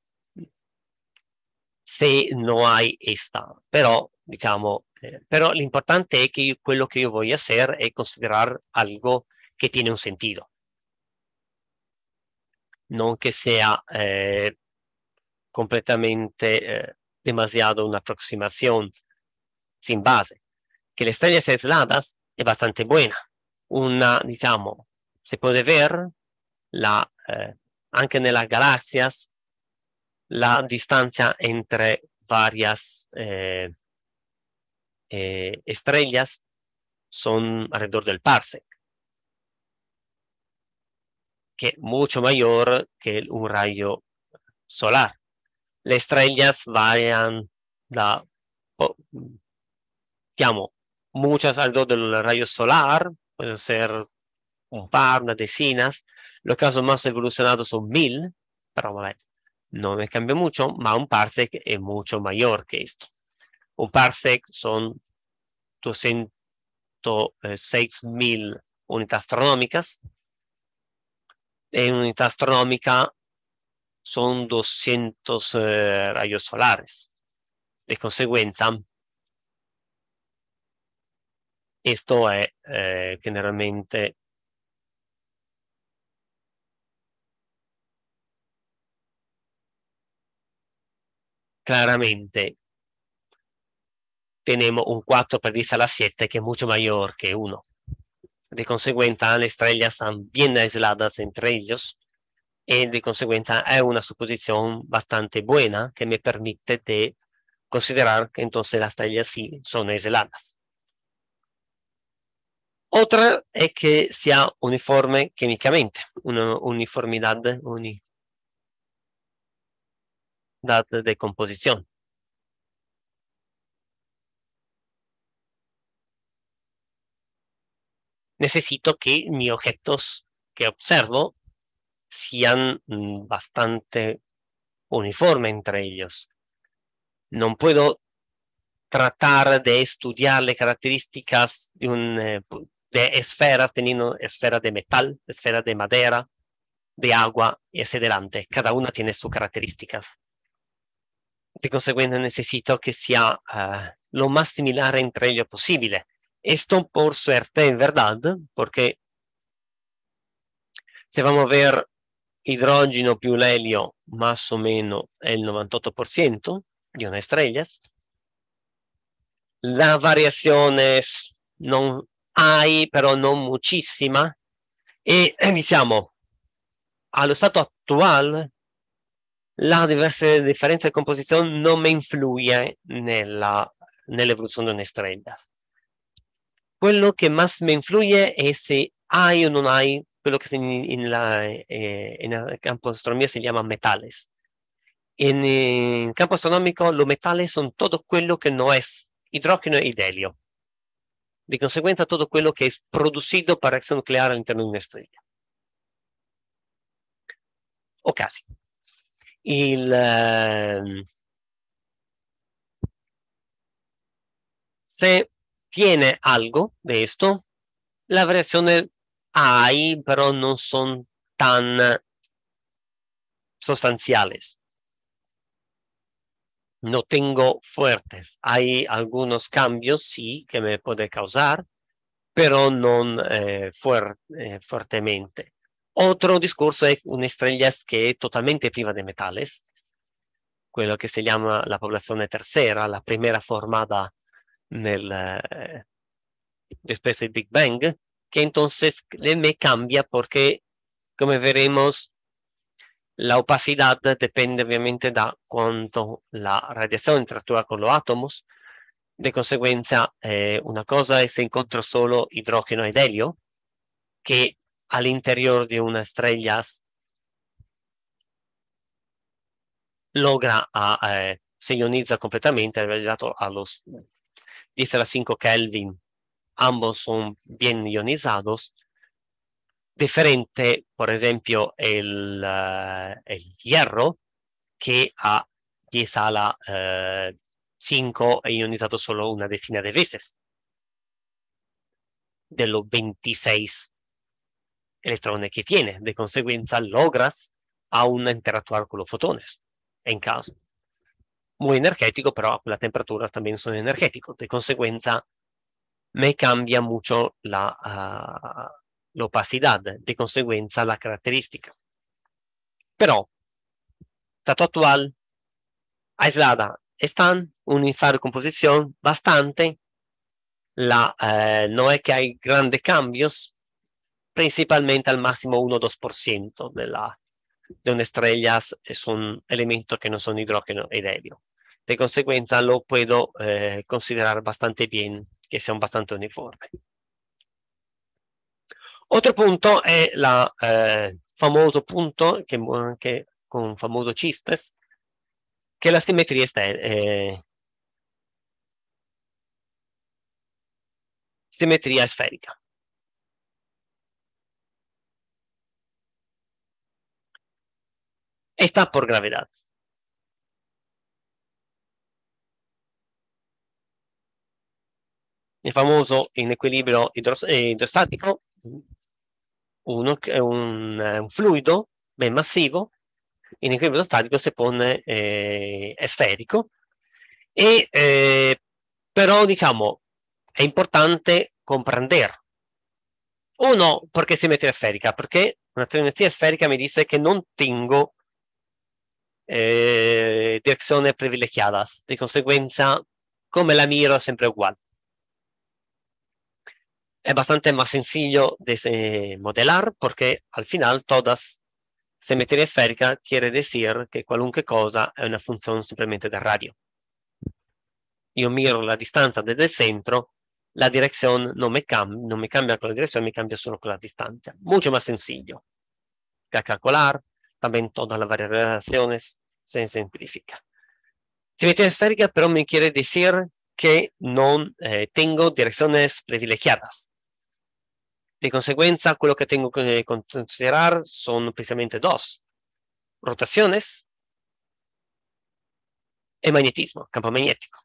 se no hay esta. Però, diciamo, eh, lo importante è che io, quello che io voglio fare è considerare algo che tiene un sentido. Non che sia eh, completamente eh, demasiado una aproximación sin base. Que las estrellas aisladas es bastante buena. Una, digamos, se puede ver la, eh, en las galaxias la distancia entre varias eh, eh, estrellas son alrededor del parsec, que es mucho mayor que un rayo solar las estrellas varían, da, oh, muchas alrededor del rayo solar, pueden ser un oh. par, unas decenas. Los casos más evolucionados son mil, pero no me cambia mucho, más un parsec es mucho mayor que esto. Un parsec son mil unidades astronómicas. En unidad astronómica son 200 eh, rayos solares. De consecuencia esto es eh, eh, generalmente claramente tenemos un 4 perdido a la 7 que es mucho mayor que 1. De consecuencia, las estrellas están bien aisladas entre ellos y eh, de consecuencia es una suposición bastante buena que me permite de considerar que entonces las estrellas sí son aisladas. Otra es que sea uniforme químicamente, una uniformidad, de composición. Necesito que mis objetos que observo sean mm, bastante uniformes entre ellos. No puedo tratar de estudiar las características de, un, eh, de esferas, teniendo esferas de metal, esferas de madera, de agua y así delante. Cada una tiene sus características. De consecuencia, necesito que sea ah, lo más similar entre ellos posible. Esto, por suerte, en verdad, porque si vamos a ver idrogeno più l'elio más o meno è il 98% di una estrella. La variazione non hai, però non moltissima. E eh, diciamo, allo stato attuale, la diverse differenze di composizione non mi influisce nell'evoluzione di una estrella. Quello che más mi influye è se hai o non hai lo que en, la, eh, eh, el campo de astronomía se llama metales. En el eh, campo astronómico, los metales son todo lo que no es hidrógeno y helio. De consecuencia, todo lo que es producido por reacción nuclear al interno de una estrella. O casi. Si se tiene algo de esto, la variación hay, pero no son tan eh, sustanciales. No tengo fuertes. Hay algunos cambios, sí, que me puede causar, pero no eh, eh, fuertemente. Otro discurso es una estrella que es totalmente priva de metales, lo que se llama la población tercera, la primera formada en eh, especie Big Bang, que entonces me cambia porque, como veremos, la opacidad depende obviamente de cuánto la radiación interactúa con los átomos. De consecuencia, eh, una cosa es encontro solo hidrógeno y helio, que al interior de una estrella logra, a, eh, se ioniza completamente, a los 10 a 5 Kelvin ambos son bien ionizados. Diferente, por ejemplo, el, ah, hierro, que a 10 a la 5 ah, e ionizado solo una decena de veces de los 26 electrones que tiene. De consecuencia, logras aún interactuar con los fotones, en caso. Muy energético, pero las temperatura también son energéticos. De consecuencia, me cambia mucho ah, la, opacidad, de consecuencia la característica. Pero, estado actual, aislada, están infar composición bastante. La, eh, no es que hay grandes cambios, principalmente al máximo 1-2% de, la, de una estrella es un elemento que no son hidrógeno y helio. De consecuencia, lo puedo eh, considerar bastante bien che sia abbastanza uniforme. Altro punto è il eh, famoso punto, che, anche con famoso CISTES, che è la simmetria esterna. Eh, simmetria sferica. E sta per gravedad. il famoso in equilibrio eh, idrostatico, uno, un, un fluido ben massivo in equilibrio statico si pone eh, è sferico e eh, però diciamo è importante comprendere uno perché simmetria sferica perché una simmetria sferica mi dice che non tengo eh, direzione privilegiata di conseguenza come la miro è sempre uguale es bastante más sencillo de eh, modelar porque al final todas simetría esférica quiere decir que cualquier cosa es una función simplemente de radio. Yo miro la distancia desde el centro, la no me cambia, no me cambia con la dirección, me cambia solo con la distancia. Mucho más sencillo que calcular, también todas las variaciones se simplifica. Simetría esférica pero me quiere decir que no eh, tengo direcciones privilegiadas. De consecuencia, lo que tengo que considerar son precisamente dos. Rotaciones y magnetismo, campo magnético.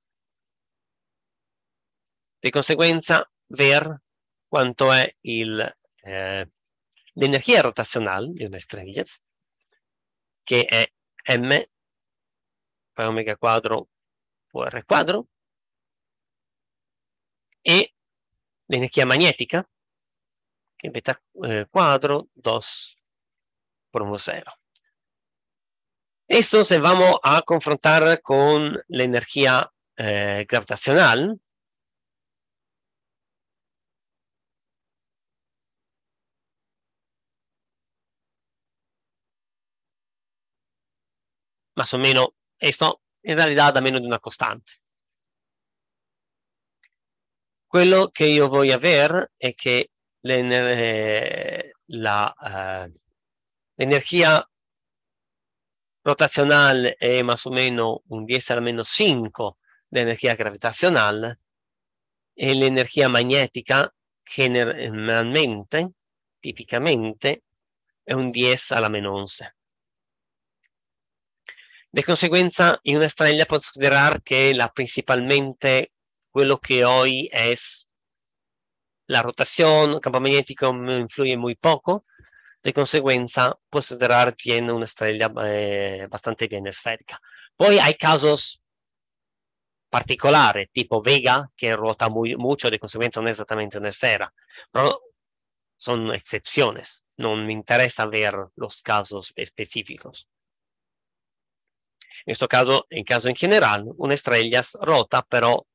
De consecuencia, ver cuánto es l'energia eh, energía rotacional de una estrella, que es m per omega quadro por r y la energía magnética in beta eh, cuadro 2 por 0. Esto se vamos a confrontar con la energía eh, gravitacional. Más o menos, esto in realtà da meno di una costante. Quello che io voglio avere è che la, eh, eh, energía rotacional es más o menos un 10 la menos 5 de energía gravitacional, Y la energía magnética, generalmente, típicamente, es un 10 la menos 11. De consecuencia, en una estrella podemos considerar que la principalmente lo que hoy es... La rotación, campo magnético, influye muy poco, De consecuencia, puede ser una estrella eh, bastante bien esférica. Poi hay casos particulares, tipo Vega, que rota mucho, de consecuencia, no es exactamente una esfera, Pero son excepciones. No me interesa ver los casos específicos. En este caso, en caso en general una estrella rota, pero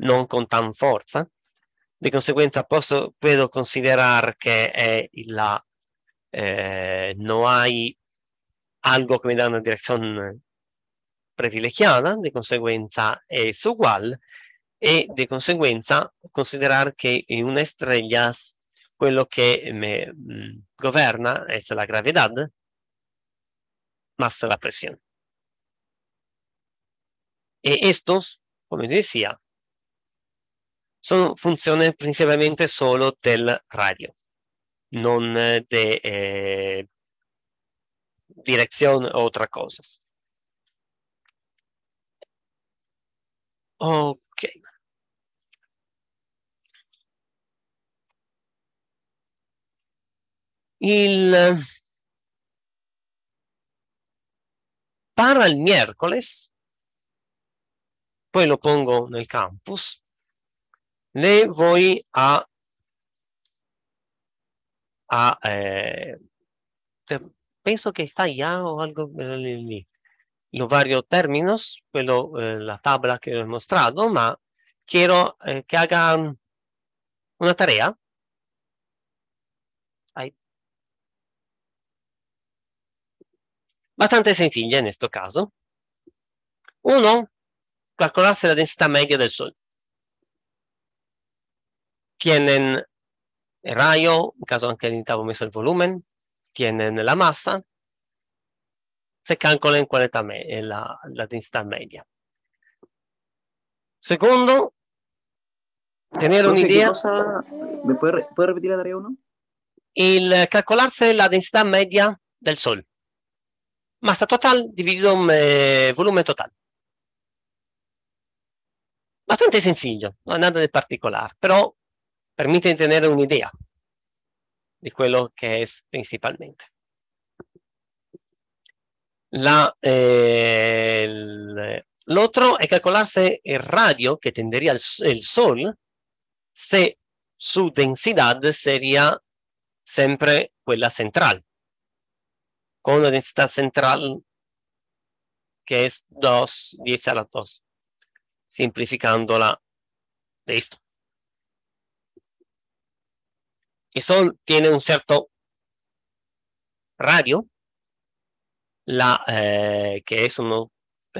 no con tan fuerza. Di conseguenza posso, puedo considerare che è la, eh, no hay algo que me da una direzione privilegiata, di conseguenza è uguale, e di conseguenza considerare che in una estrella quello che me mm, governa è la gravedad ma la presión. E estos, come dicevo, sono funzione principalmente solo del radio, non di eh, direzione o altra cosa. Ok. Il para il miércoles, poi lo pongo nel campus, ne voi a, a eh, penso che sta già o algo eh, lì. Los varios términos, pero, eh, la tabla che ho mostrato ma quiero eh, que hagan mm, una tarea. Bastante sencilla in questo caso. Uno, calcolarse la densità media del Sole. tienen el rayo, en caso de que necesitamos el volumen, tienen la masa, se calcula en es la, la densidad media. Segundo, tener una idea. ¿Me puede, repetir la tarea 1? El calcularse la densidad media del Sol. Masa total dividido en eh, volumen total. Bastante sencillo, no hay nada de particular, pero permiten tener idea de lo que es principalmente. La, eh, eh, otro es calcularse el radio que tendría el, Sol si su densidad sería siempre pues, la central, con una densidad central que es 2, 10 a la 2, simplificándola de esto son tiene un cierto radio, la, eh, unos unos unos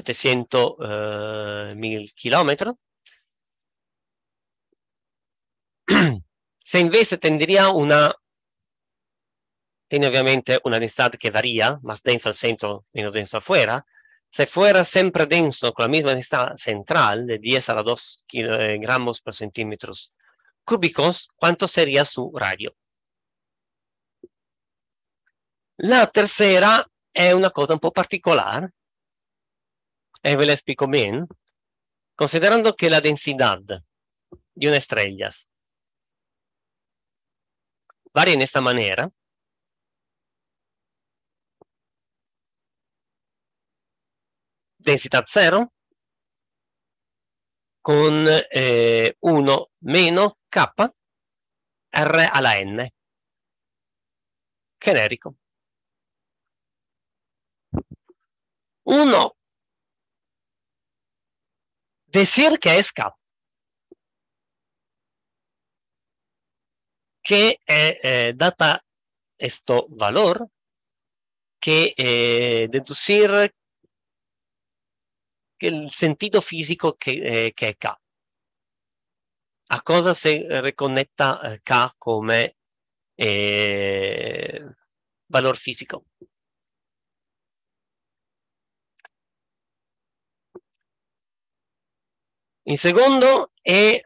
700.000 kilómetros. Si Se invece tendría una, tiene obviamente una densidad que varía, más densa al centro, menos densa afuera, si fuera siempre denso con la misma densidad central de 10 a la 2 eh, gramos por centímetros Rubicon quanto seria su radio. La terza è una cosa un po' particolare e ve la spiego bene, considerando che la densità di una stella varia in questa maniera, densità 0 con 1 eh, meno K R alla N. Generico. 1. Decir che es K. Que eh, eh, data questo valor, che eh, deducir el sentido físico que, che eh, es K. A cosa si riconnetta eh, K come eh, valor fisico? In secondo è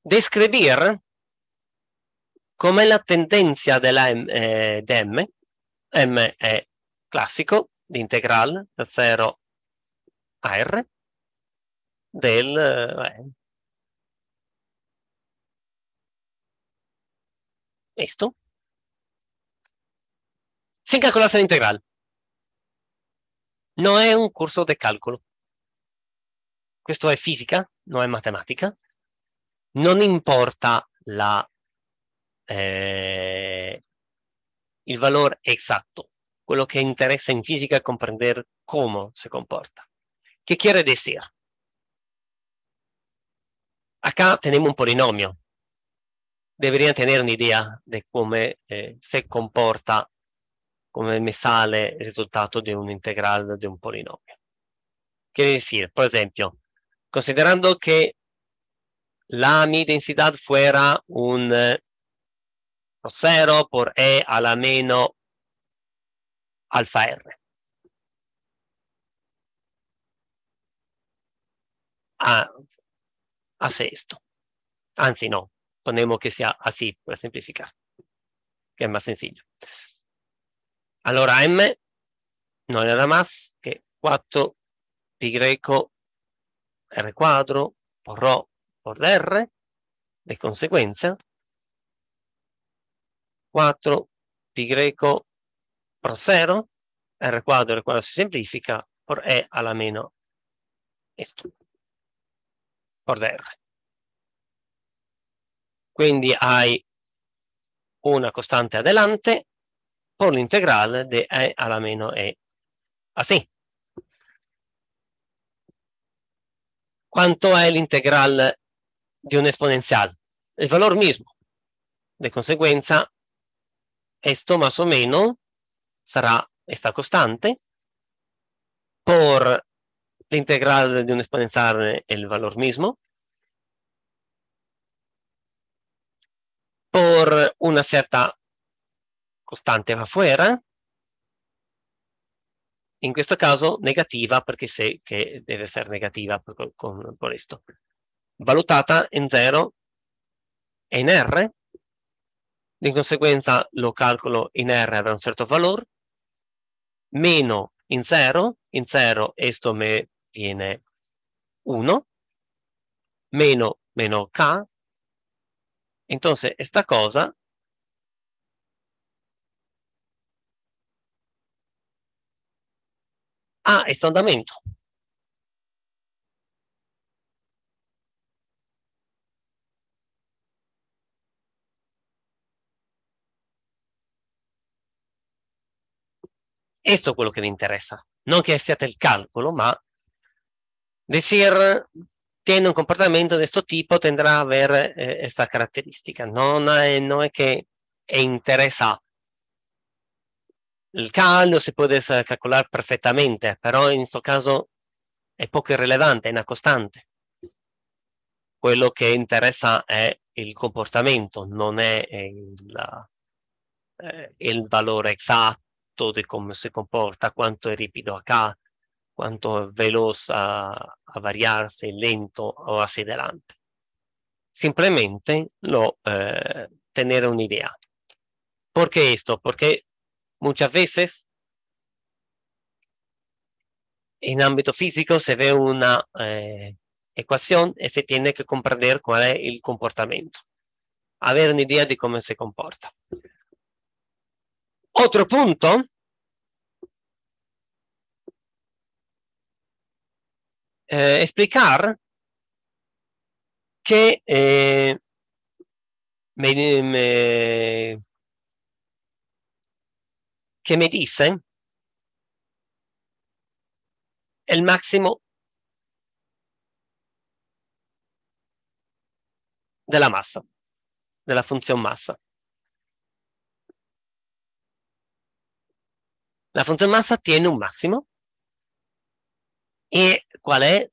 descrivere com'è la tendenza della M, eh, M, M è classico, l'integrale da 0 a R, del... Eh, esto. Sin calcolación integral. Non è un corso di calcolo. Questo è fisica, non è matematica. Non importa la, eh, il valore esatto. Quello che interessa in fisica è comprendere come si comporta. ¿Qué quiere decir? Acá tenemos un polinomio. Deberían tener una idea de cómo eh, se comporta, cómo me sale el resultado de un integral de un polinomio. Quiere decir, por ejemplo, considerando que la mi densidad fuera un 0 eh, por e a la menos alfa r. Ah, A esto. Anzi, ah, no, ponemos que sea así para simplificar, que es más sencillo. Allora m no es nada más que 4 pi greco r cuadro por por r, de consecuencia 4 greco por 0, r cuadro, r quadro si semplifica, por e alla menos esto. order. Quindi hai una costante adelante por l'integrale di e alla meno e. Así. Ah, Quanto è l'integrale di un esponenziale? Il valore mismo. Di conseguenza, esto más o meno sarà questa costante por la integral de un exponencial el valor mismo por una cierta costante va fuera, in questo caso negativa perché se che deve essere negativa con, con questo. Valutata in 0 e in R, di conseguenza lo calcolo in R avrà un certo valore, meno in 0, in 0 questo mi viene 1 meno menos k. Entonces, esta cosa ha este andamento. Questo è quello che mi interessa. Non che siate il calcolo, ma Desir tiene un comportamento di questo tipo, tendrà a avere eh, esta característica. No, no es que interesa il caldo si può calcolare perfettamente, però in questo caso è poco irrilevante, è una costante. Quello che interessa è il comportamento, non è il, eh, il eh, valore esatto di come si comporta, quanto è ripido H, cuanto veloz a, variarse, lento o hacia Simplemente lo, eh, tener una idea. ¿Por qué esto? Porque muchas veces en ámbito físico se ve una eh, ecuación y se tiene que comprender cuál es el comportamiento. Haber una idea de cómo se comporta. Otro punto eh, explicar que eh, me, me, que me dicen el máximo de la masa, de la función masa. La función masa tiene un máximo y qual è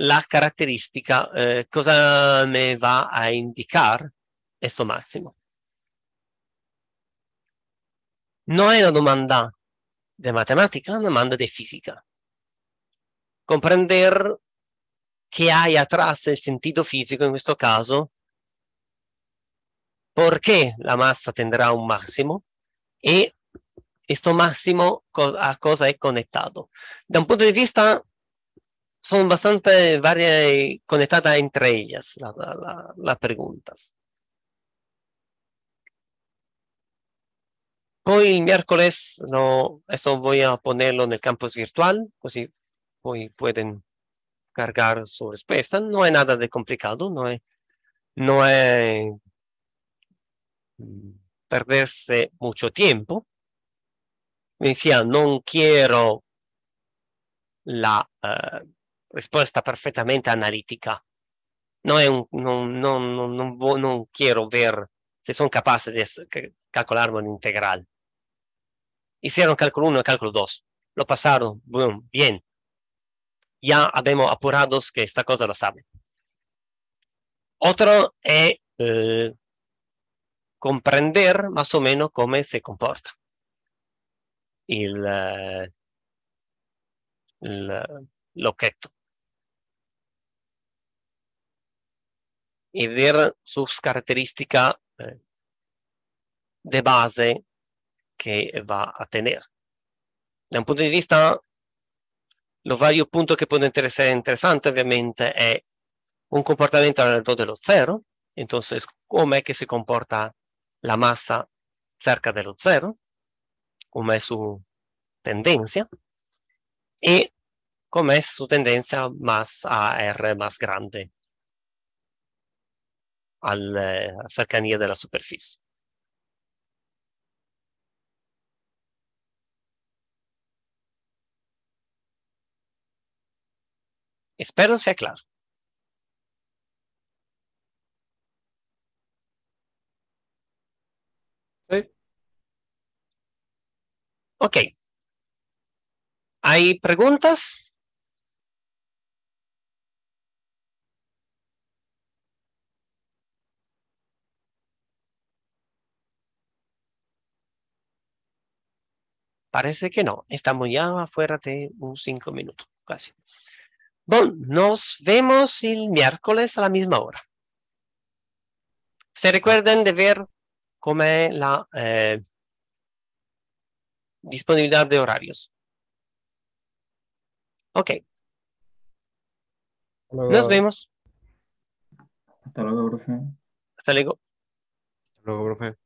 la caratteristica, eh, cosa ne va a indicare questo massimo. Non è una domanda di matematica, è una domanda di fisica. Comprendere che hai atrasse il sentito fisico in questo caso, perché la massa tenderà a un massimo e questo massimo a cosa è connettato. Da un punto di vista son bastante varias eh, conectadas entre ellas las preguntas. Hoy miércoles, no, eso voy a ponerlo en el campus virtual, así pues hoy pueden cargar su respuesta. No hay nada de complicado, no es no es mm, perderse mucho tiempo. Me decía, no quiero la eh, Respuesta perfectamente analítica. No es un, quiero ver si son capaces de calcular una integral. Hicieron cálculo 1 y cálculo 2. Lo pasaron bien. Ya habemos apurados que esta cosa lo saben. Otro es eh, comprender más o menos cómo se comporta. El, el, el, objeto. e ver sus características eh, de base che va a tener. Da un punto di vista, lo vario punto che può essere interessante ovviamente è un comportamento alrededor dello zero, quindi come che si comporta la massa cerca dello zero, com'è su tendenza e com'è su tendenza más a R más grande Eh, a la cercanía de la superficie. Espero sea claro. Sí. Ok. ¿Hay preguntas? Parece que no. Estamos ya afuera de un cinco minutos, casi. Bueno, nos vemos el miércoles a la misma hora. Se recuerden de ver cómo es la eh, disponibilidad de horarios. Ok. Nos vemos. Hasta luego, profe. Hasta luego. Hasta luego, profe.